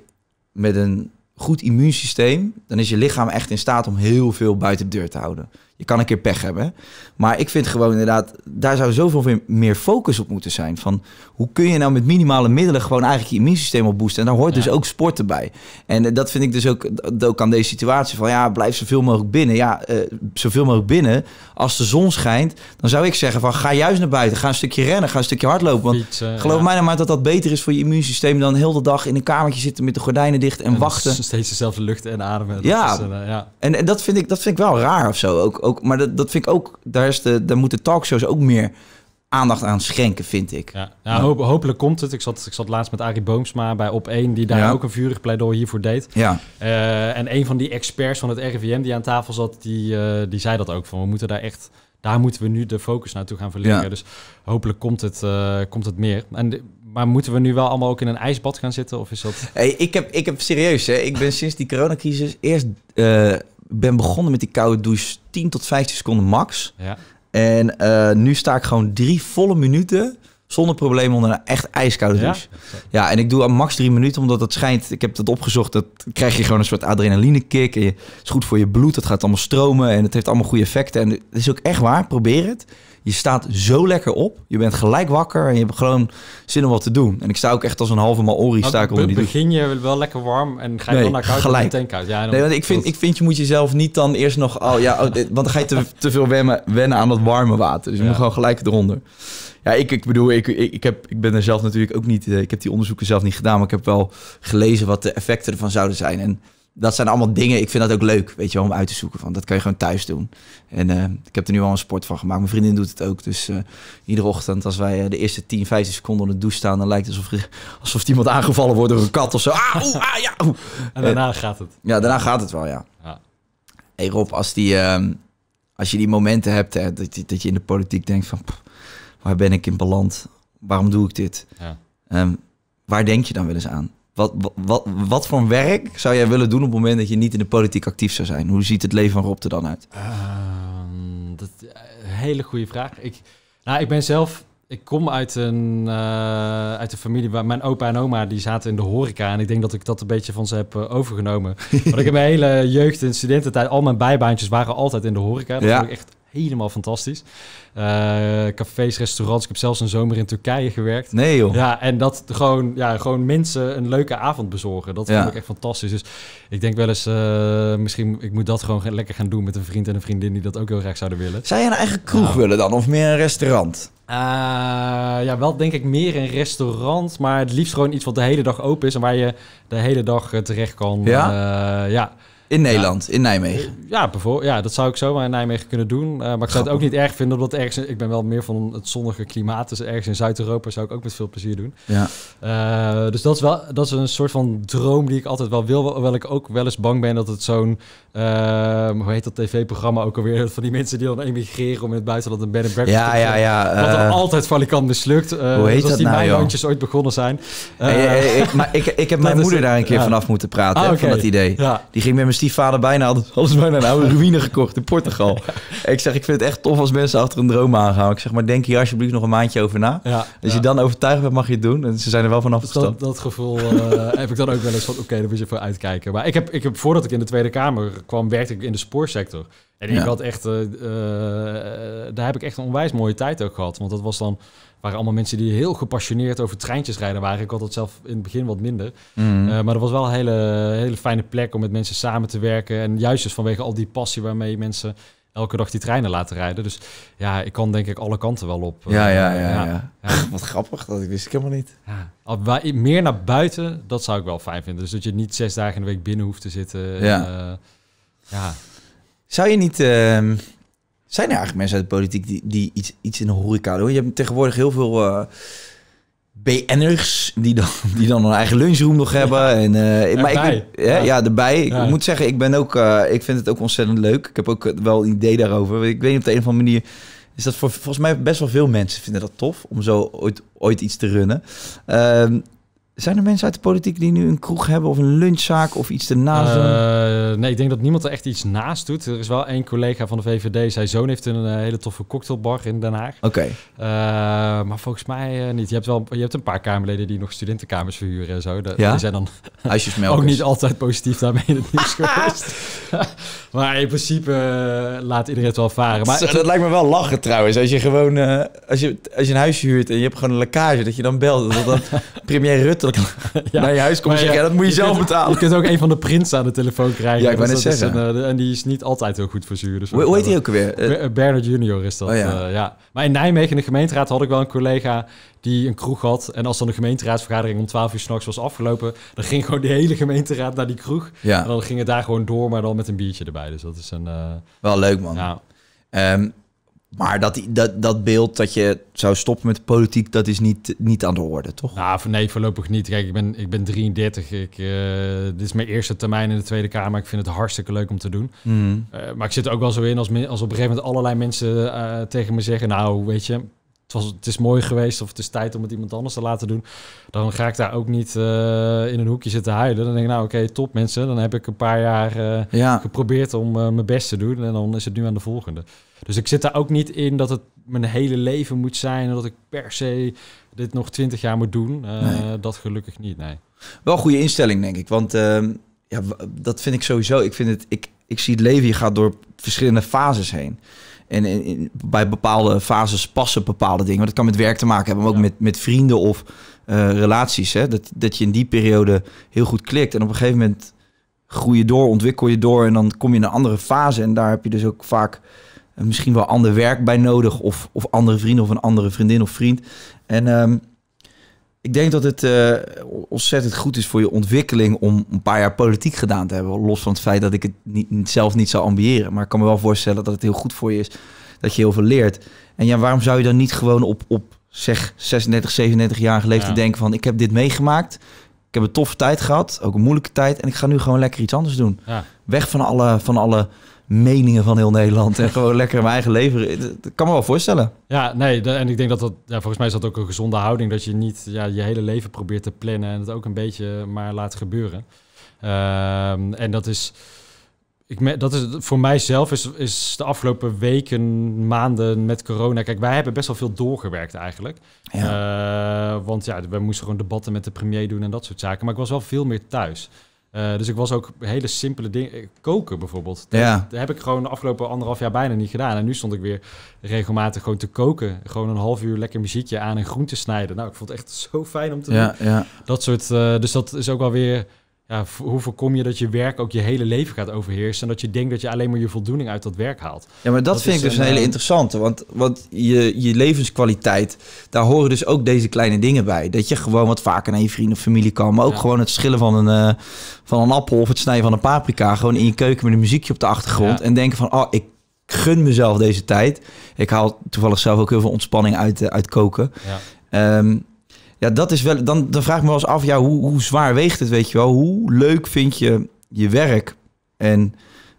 met een goed immuunsysteem, dan is je lichaam echt in staat om heel veel buiten de deur te houden. Je kan een keer pech hebben. Maar ik vind gewoon inderdaad, daar zou zoveel meer focus op moeten zijn. Van hoe kun je nou met minimale middelen gewoon eigenlijk je immuunsysteem op boosten? En daar hoort dus ook sport bij. En eh, dat vind ik dus ook, ook aan deze situatie van ja, blijf zoveel mogelijk binnen. Ja, uh, zoveel mogelijk binnen. Als de zon schijnt, dan zou ik zeggen van ga juist naar buiten. Ga een stukje rennen, ga een stukje hardlopen. Want geloof mij nou maar dat dat beter is voor je immuunsysteem dan heel de dag in een kamertje zitten met de gordijnen dicht en, wachten. Steeds dezelfde lucht en ademen. ja. Eh, ja. En, en dat, vind ik, dat vind ik wel raar of zo. Ook, ook, maar dat, dat vind ik ook, daar, is de, daar moeten talkshows ook meer aandacht aan schenken, vind ik. Ja, ja hopelijk komt het. Ik zat, ik zat laatst met Arie Boomsma bij Op1, die daar ook een vurig pleidooi hiervoor deed. Ja. Eh, en een van die experts van het RIVM die aan tafel zat, die, eh, die zei dat ook. Van, we moeten daar echt, daar moeten we nu de focus naartoe gaan verleggen. Dus hopelijk komt het, eh, komt het meer. En maar moeten we nu wel allemaal ook in een ijsbad gaan zitten? Of is dat... Hey, ik, heb, ik heb serieus, hè, ik ben sinds die coronacrisis eerst ben begonnen met die koude douche 10 tot 15 seconden max. Ja. En eh, nu sta ik gewoon drie volle minuten zonder probleem onder een echt ijskoude douche. Ja? ja, en ik doe al max drie minuten, omdat dat schijnt... Ik heb dat opgezocht, dat krijg je gewoon een soort adrenaline kick. En het is goed voor je bloed, het gaat allemaal stromen en het heeft allemaal goede effecten. En het is ook echt waar, probeer het. Je staat zo lekker op. Je bent gelijk wakker en je hebt gewoon zin om wat te doen. En ik sta ook echt als een halve Maori sta ik onder die Begin je wel lekker warm en ga je dan naar koud meteen uit. Ja, nee, want ik vind, ik vind je moet jezelf niet dan eerst nog... Oh, ja, oh, dit, want dan ga je te, veel wennen, aan dat warme water. Dus je moet gewoon gelijk eronder. Ja, ik, ik bedoel, ik, ik, ik, heb, ik ben er zelf natuurlijk ook niet... Eh, ik heb die onderzoeken zelf niet gedaan, maar ik heb wel gelezen wat de effecten ervan zouden zijn. En dat zijn allemaal dingen. Ik vind dat ook leuk, weet je om uit te zoeken. Van, dat kan je gewoon thuis doen. En eh, ik heb er nu al een sport van gemaakt. Mijn vriendin doet het ook. Dus eh, iedere ochtend als wij eh, de eerste 10, 15 seconden onder de douche staan... dan lijkt het alsof, alsof iemand aangevallen wordt door een kat of zo. Ah, ah ja, En daarna gaat het. Ja, daarna gaat het wel, ja. ja. Hey Rob, als, die, ehm, als je die momenten hebt hè, dat, je, dat je in de politiek denkt van... waar ben ik in beland? Waarom doe ik dit? Ja. Ehm, waar denk je dan wel eens aan? Wat, wat, wat voor werk zou jij willen doen op het moment dat je niet in de politiek actief zou zijn? Hoe ziet het leven van Rob er dan uit? Ehm, dat hele goede vraag. Ik, nou, ik ben zelf ik kom uit een, eh, uit een familie waar mijn opa en oma die zaten in de horeca. En ik denk dat ik dat een beetje van ze heb eh, overgenomen. Want ik heb mijn hele jeugd en studententijd, al mijn bijbaantjes waren altijd in de horeca. Dat ja. ik echt helemaal fantastisch. Eh, cafés, restaurants. Ik heb zelfs een zomer in Turkije gewerkt. Nee joh. Ja, en dat gewoon, ja, gewoon mensen een leuke avond bezorgen. Dat vind ik echt fantastisch. Dus ik denk wel eens, uh, misschien ik moet dat gewoon lekker gaan doen met een vriend en een vriendin die dat ook heel graag zouden willen. Zou je een eigen kroeg nou. willen dan of meer een restaurant? Eh, ja, wel denk ik meer een restaurant, maar het liefst gewoon iets wat de hele dag open is en waar je de hele dag terecht kan. ja. In Nederland, in Nijmegen. Eh, ja, bijvoorbeeld, ja, dat zou ik zomaar in Nijmegen kunnen doen. Eh, maar ik zou het ook niet erg vinden, omdat ergens, ik ben wel meer van het zonnige klimaat. Dus ergens in Zuid-Europa zou ik ook met veel plezier doen. Ja. Eh, dus dat is, wel, dat is een soort van droom die ik altijd wel wil. Hoewel ik ook wel eens bang ben dat het zo'n, ehm, hoe heet dat tv-programma ook alweer? Van die mensen die dan emigreren om in het buitenland een bed en breakfast ja, te Ja, ja, Wat er altijd valikant mislukt. hoe heet dat die nou, ooit begonnen zijn. Hey, maar ik, ik heb mijn moeder daar een keer vanaf moeten praten ah, okay. van dat idee. Ja. Die ging met mijn dus vader bijna had, alles bijna een oude ruïne gekocht in Portugal. Ik zeg, ik vind het echt tof als mensen achter een droom aangaan. Ik zeg, maar denk hier alsjeblieft nog een maandje over na. als je dan overtuigd bent, mag je het doen. En ze zijn er wel vanaf afgestapt. Dat, dat gevoel uh, heb ik dan ook wel eens van, oké, okay, daar moet je voor uitkijken. Maar ik heb, ik heb, voordat ik in de Tweede Kamer kwam, werkte ik in de spoorsector. En ik had echt, eh, eh, daar heb ik echt een onwijs mooie tijd ook gehad. Want dat was dan waren allemaal mensen die heel gepassioneerd over treintjes rijden waren. Ik had het zelf in het begin wat minder. Mhm. Eh, maar dat was wel een hele, hele fijne plek om met mensen samen te werken. En juist dus vanwege al die passie waarmee mensen elke dag die treinen laten rijden. Dus ja, ik kan denk ik alle kanten wel op. Ja, ja, ja. Eh, ja, Wat grappig, dat wist ik helemaal niet. Ja. Meer naar buiten, dat zou ik wel fijn vinden. Dus dat je niet zes dagen in de week binnen hoeft te zitten. Ja. Eh, ja. Zou je niet... Ehm, zijn er eigenlijk mensen uit de politiek die, die iets, iets in de horeca doen? Je hebt tegenwoordig heel veel uh, eh, BN'ers die dan, die dan een eigen lunchroom nog hebben. En, uh, maar ik, ben, ja. ja, erbij. Ik moet zeggen, ik, ben ook, eh, ik vind het ook ontzettend leuk. Ik heb ook wel een idee daarover. Ik weet niet op de een of andere manier... Is dat voor volgens mij best wel veel mensen vinden dat tof om zo ooit, ooit iets te runnen. Ehm, zijn er mensen uit de politiek die nu een kroeg hebben of een lunchzaak of iets ernaast doen? Eh, nee, ik denk dat niemand er echt iets naast doet. Er is wel één collega van de VVD. Zijn zoon heeft een eh, hele toffe cocktailbar in Den Haag. Oké. Eh, maar volgens mij niet. Je hebt, wel, je hebt een paar Kamerleden die nog studentenkamers verhuren en zo. ja? Die zijn dan ook niet altijd positief daarmee in het nieuws geweest. maar in principe laat iedereen het wel varen. Maar dat, dat, lijkt me wel lachen trouwens. Als je gewoon als je, als je een huisje huurt en je hebt gewoon een lekkage, dat je dan belt. Dat dan premier Rutte ja. naar je huis komt en zeggen... Ja, dat moet je, zelf betalen. Je kunt ook een van de prinsen aan de telefoon krijgen. Ja, ik ben Een, eh, en die is niet altijd heel goed voor zuren. Dus hoe, hoe heet hij eh, ook weer? Eh, Bernard Junior is dat, oh ja. Maar in Nijmegen, in de gemeenteraad, had ik wel een collega die een kroeg had. En als dan de gemeenteraadsvergadering om 12 uur s'nachts was afgelopen, dan ging gewoon de hele gemeenteraad naar die kroeg. Ja. En dan ging het daar gewoon door, maar dan met een biertje erbij. Dus dat is een. wel leuk, man. Ja. Ehm, maar dat, dat, dat beeld dat je zou stoppen met politiek, dat is niet, niet aan de orde, toch? Nou, nee, voorlopig niet. Kijk, ik ben, ik ben 33. Ik, eh, dit is mijn eerste termijn in de Tweede Kamer. Ik vind het hartstikke leuk om te doen. Mhm. Eh, maar ik zit er ook wel zo in als, als op een gegeven moment allerlei mensen eh, tegen me zeggen... nou, weet je, het, was, het is mooi geweest of het is tijd om het iemand anders te laten doen. Dan ga ik daar ook niet eh, in een hoekje zitten huilen. Dan denk ik, nou oké, top mensen. Dan heb ik een paar jaar eh, geprobeerd om eh, mijn best te doen. En dan is het nu aan de volgende. Dus ik zit daar ook niet in dat het mijn hele leven moet zijn. En dat ik per se dit nog twintig jaar moet doen. Dat gelukkig niet, nee. Wel een goede instelling, denk ik. Want ehm, ja, dat vind ik sowieso. Ik, vind het, ik, ik zie het leven, je gaat door verschillende fases heen. En in, bij bepaalde fases passen bepaalde dingen. want dat kan met werk te maken hebben, maar ook met, met vrienden of eh, relaties. Hè? Dat, dat je in die periode heel goed klikt. En op een gegeven moment groei je door, ontwikkel je door. En dan kom je in een andere fase. En daar heb je dus ook vaak eh, misschien wel ander werk bij nodig. Of, of andere vrienden of een andere vriendin of vriend. En um, ik denk dat het eh, ontzettend goed is voor je ontwikkeling om een paar jaar politiek gedaan te hebben. Los van het feit dat ik het niet, zelf niet zou ambiëren. Maar ik kan me wel voorstellen dat het heel goed voor je is. Dat je heel veel leert. En ja, waarom zou je dan niet gewoon op, op zeg 36, 37 jaar leeftijd denken van ik heb dit meegemaakt. Ik heb een toffe tijd gehad, ook een moeilijke tijd. En ik ga nu gewoon lekker iets anders doen. Ja. Weg van alle, van alle meningen van heel Nederland. En gewoon lekker mijn eigen leven. Dat kan me wel voorstellen. Ja, nee. En ik denk dat dat... Ja, volgens mij is dat ook een gezonde houding. Dat je niet ja, je hele leven probeert te plannen. En het ook een beetje maar laat gebeuren. Ehm, en dat is... Ik dat is, voor mijzelf is, is de afgelopen weken, maanden met corona... Kijk, wij hebben best wel veel doorgewerkt eigenlijk. Ja. Eh, want ja, we moesten gewoon debatten met de premier doen en dat soort zaken. Maar ik was wel veel meer thuis. Eh, dus ik was ook hele simpele dingen. Eh, koken bijvoorbeeld. Dat, heb ik gewoon de afgelopen anderhalf jaar bijna niet gedaan. En nu stond ik weer regelmatig gewoon te koken. Gewoon een half uur lekker muziekje aan en groenten snijden. Nou, ik vond het echt zo fijn om te doen. Ja. Dat soort. Eh, dus dat is ook wel weer ja, hoe voorkom je dat je werk ook je hele leven gaat overheersen... en dat je denkt dat je alleen maar je voldoening uit dat werk haalt? Ja, maar dat, vind ik dus een, hele eh, interessante. Want, want je, je levenskwaliteit, daar horen dus ook deze kleine dingen bij. Dat je gewoon wat vaker naar je vrienden of familie kan... maar ook gewoon het schillen van een, eh, van een appel of het snijden van een paprika... gewoon in je keuken met een muziekje op de achtergrond... en denken van, oh, ik gun mezelf deze tijd. Ik haal toevallig zelf ook heel veel ontspanning uit, eh, uit koken. Ja. Ehm, ja, dat is wel. Dan, dan vraag ik me wel eens af, ja, hoe, hoe zwaar weegt het, weet je wel? Hoe leuk vind je je werk? En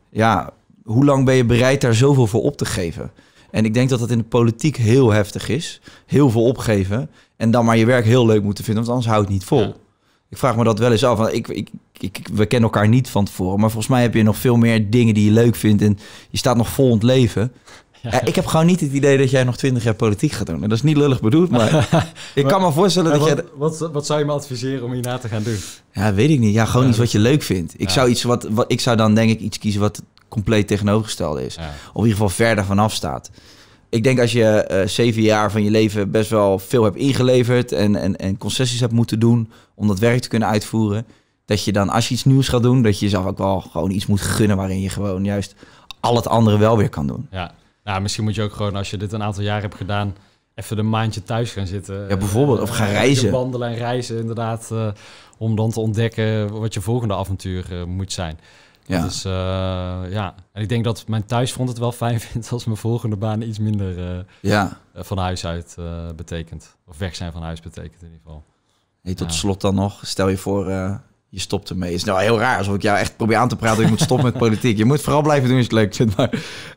ja, hoe lang ben je bereid daar zoveel voor op te geven? En ik denk dat dat in de politiek heel heftig is. Heel veel opgeven. En dan maar je werk heel leuk moeten vinden, want anders houdt het niet vol. Ik vraag me dat wel eens af. ik, ik, ik, we kennen elkaar niet van tevoren. Maar volgens mij heb je nog veel meer dingen die je leuk vindt. En je staat nog vol ontleven. leven ik heb gewoon niet het idee dat jij nog twintig jaar politiek gaat doen. En dat is niet lullig bedoeld, maar ik kan me voorstellen dat wat, jij... Wat, wat zou je me adviseren om hierna te gaan doen? Ja, weet ik niet. Ja, gewoon iets wat je leuk vindt. Ik, zou iets wat, ik zou dan denk ik iets kiezen wat compleet tegenovergestelde is. Of in ieder geval verder vanaf staat. Ik denk als je eh, zeven jaar van je leven best wel veel hebt ingeleverd... En, en, en concessies hebt moeten doen om dat werk te kunnen uitvoeren... dat je dan als je iets nieuws gaat doen... dat je jezelf ook wel gewoon iets moet gunnen waarin je gewoon juist al het andere wel weer kan doen. Ja, ja, misschien moet je ook gewoon, als je dit een aantal jaar hebt gedaan, even een maandje thuis gaan zitten. Ja, bijvoorbeeld. Of gaan eh, reizen. Wandelen en reizen, inderdaad. Eh, om dan te ontdekken wat je volgende avontuur eh, moet zijn. Ja. Dus ja, en ik denk dat mijn thuisfront het wel fijn vindt als mijn volgende baan iets minder ja. van huis uit betekent. Of weg zijn van huis betekent in ieder geval. Hey, tot slot dan nog, stel je voor, je stopt ermee. Het is nou heel raar, alsof ik jou echt probeer aan te praten. Ik moet stoppen met politiek. Je moet vooral blijven doen is je het leuk vindt. Maar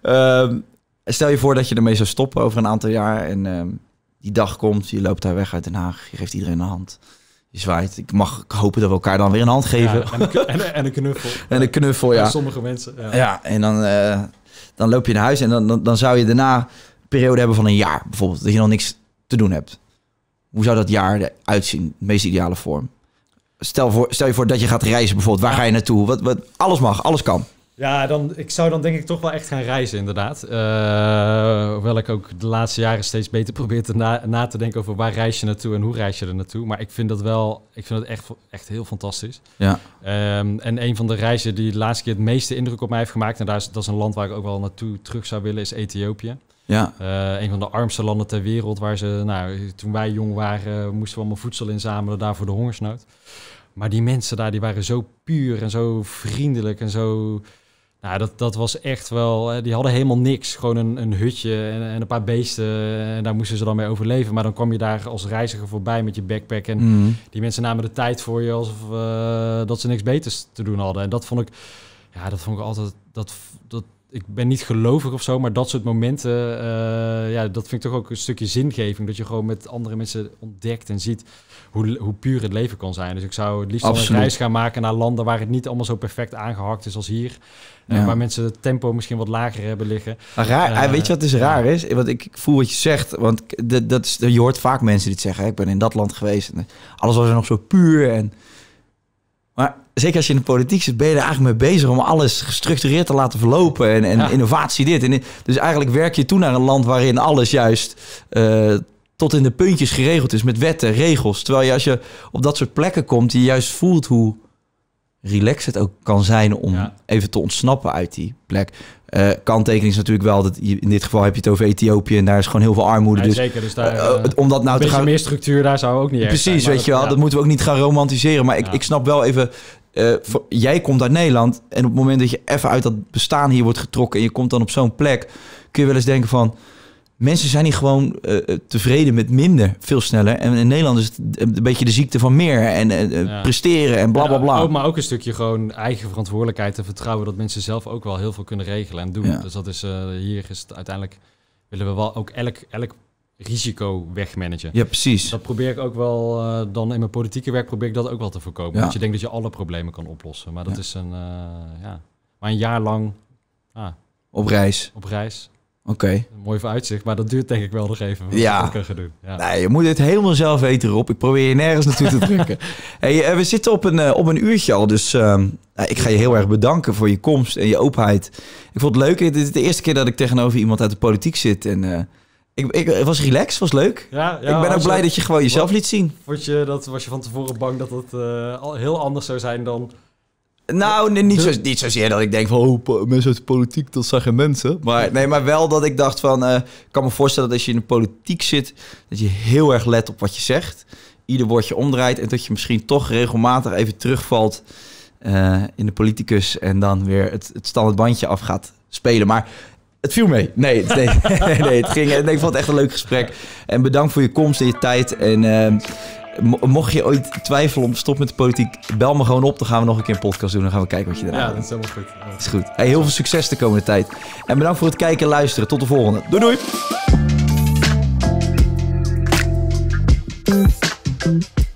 ehm, Stel je voor dat je ermee zou stoppen over een aantal jaar. En ehm, die dag komt, je loopt daar weg uit Den Haag. Je geeft iedereen een hand. Je zwaait. Ik mag hopen dat we elkaar dan weer een hand geven. Ja, en, en, een knuffel. en een knuffel, ja. Sommige mensen. Ja, en dan, eh, dan loop je naar huis. En dan, dan, zou je daarna een periode hebben van een jaar bijvoorbeeld. Dat je nog niks te doen hebt. Hoe zou dat jaar eruit zien? De meest ideale vorm. Stel, voor, stel je voor dat je gaat reizen bijvoorbeeld. Waar ga je naartoe? Wat, wat, alles mag, alles kan. Ja, dan, ik zou dan denk ik toch wel echt gaan reizen, inderdaad. Eh, hoewel ik ook de laatste jaren steeds beter probeer te na, na, te denken over waar reis je naartoe en hoe reis je er naartoe. Maar ik vind dat wel, ik vind dat echt, echt heel fantastisch. Ja. Ehm, en een van de reizen die de laatste keer het meeste indruk op mij heeft gemaakt, en daar is, dat is een land waar ik ook wel naartoe terug zou willen, is Ethiopië. Ja. Eh, een van de armste landen ter wereld, waar ze, nou, toen wij jong waren, moesten we allemaal voedsel inzamelen daar voor de hongersnood. Maar die mensen daar, die waren zo puur en zo vriendelijk en zo nou, dat, dat was echt wel... Eh, die hadden helemaal niks. Gewoon een, een hutje en, en, een paar beesten. Eh, en daar moesten ze dan mee overleven. Maar dan kwam je daar als reiziger voorbij met je backpack. En mhm. die mensen namen de tijd voor je alsof eh, dat ze niks beters te doen hadden. En dat vond ik... Ja, dat vond ik altijd... Dat, dat, ik ben niet gelovig of zo, maar dat soort momenten, ja, dat vind ik toch ook een stukje zingeving. Dat je gewoon met andere mensen ontdekt en ziet hoe, hoe puur het leven kan zijn. Dus ik zou het liefst Absoluut. een reis gaan maken naar landen waar het niet allemaal zo perfect aangehakt is als hier. Ja. Eh, waar mensen het tempo misschien wat lager hebben liggen. Ah, raar, ah, weet je wat dus eh, raar is? Want ik voel wat je zegt. Want dat is, je hoort vaak mensen dit zeggen. Hè? Ik ben in dat land geweest. En eh, alles was er nog zo puur. En... Maar zeker als je in de politiek zit, ben je er eigenlijk mee bezig om alles gestructureerd te laten verlopen. En, en innovatie dit. En, dus eigenlijk werk je toe naar een land waarin alles juist tot in de puntjes geregeld is met wetten, regels. Terwijl je als je op dat soort plekken komt, je juist voelt hoe Relax, het ook kan zijn om even te ontsnappen uit die plek. Eh, kanttekening is natuurlijk wel dat je, in dit geval heb je het over Ethiopië en daar is gewoon heel veel armoede. dus, zeker, dus eh, daar, uh, om dat nou te gaan. meer structuur daar zou ook niet. Precies, weet je wel. Dat moeten we ook niet gaan romantiseren. Maar ik, ik snap wel even. jij komt uit Nederland en op het moment dat je even uit dat bestaan hier wordt getrokken en je komt dan op zo'n plek, kun je wel eens denken van mensen zijn hier gewoon eh, eh, tevreden met minder, veel sneller. En in Nederland is het een beetje de ziekte van meer en eh, presteren en bla bla bla. Ja, maar ook een stukje gewoon eigen verantwoordelijkheid en vertrouwen dat mensen zelf ook wel heel veel kunnen regelen en doen. Dus dat is hier is het uiteindelijk willen we wel ook elk, elk risico wegmanagen. Ja, precies. Dat probeer ik ook wel dan in mijn politieke werk probeer ik dat ook wel te voorkomen. Want je denkt dat je alle problemen kan oplossen, maar dat is een ja, maar een jaar lang. Ah, op reis. Op reis. Oké. Okay. Mooi vooruitzicht, maar dat duurt denk ik wel nog even. Ja. doen. ja. Nee, je moet het helemaal zelf weten, Rob. Ik probeer je nergens naartoe te drukken. Hey, eh, we zitten op een, eh, op een uurtje al, dus ehm, nou, ik ga je heel erg bedanken voor je komst en je openheid. Ik vond het leuk. Dit is de eerste keer dat ik tegenover iemand uit de politiek zit en... Eh, ik, ik, het was relaxed, was leuk. Ja, ja, ik ben ook blij dat je gewoon jezelf liet zien. Vond je, dat, was je van tevoren bang dat het uh, heel anders zou zijn dan nou, niet, zo, niet zozeer dat ik denk van oh, mensen uit de politiek, dat zijn geen mensen. Maar, nee, maar wel dat ik dacht van, eh, ik kan me voorstellen dat als je in de politiek zit, dat je heel erg let op wat je zegt. Ieder woordje omdraait en dat je misschien toch regelmatig even terugvalt eh, in de politicus en dan weer het, het standaard bandje af gaat spelen. Maar het viel mee. Nee, nee, nee, het ging. Eh, nee, ik vond het echt een leuk gesprek. En bedankt voor je komst en je tijd. En mocht je ooit twijfelen om stop met de politiek, bel me gewoon op. Dan gaan we nog een keer een podcast doen. Dan gaan we kijken wat je eraan Ja, dat is helemaal goed. Is goed. heel veel succes de komende tijd. En bedankt voor het kijken en luisteren. Tot de volgende. Doei doei!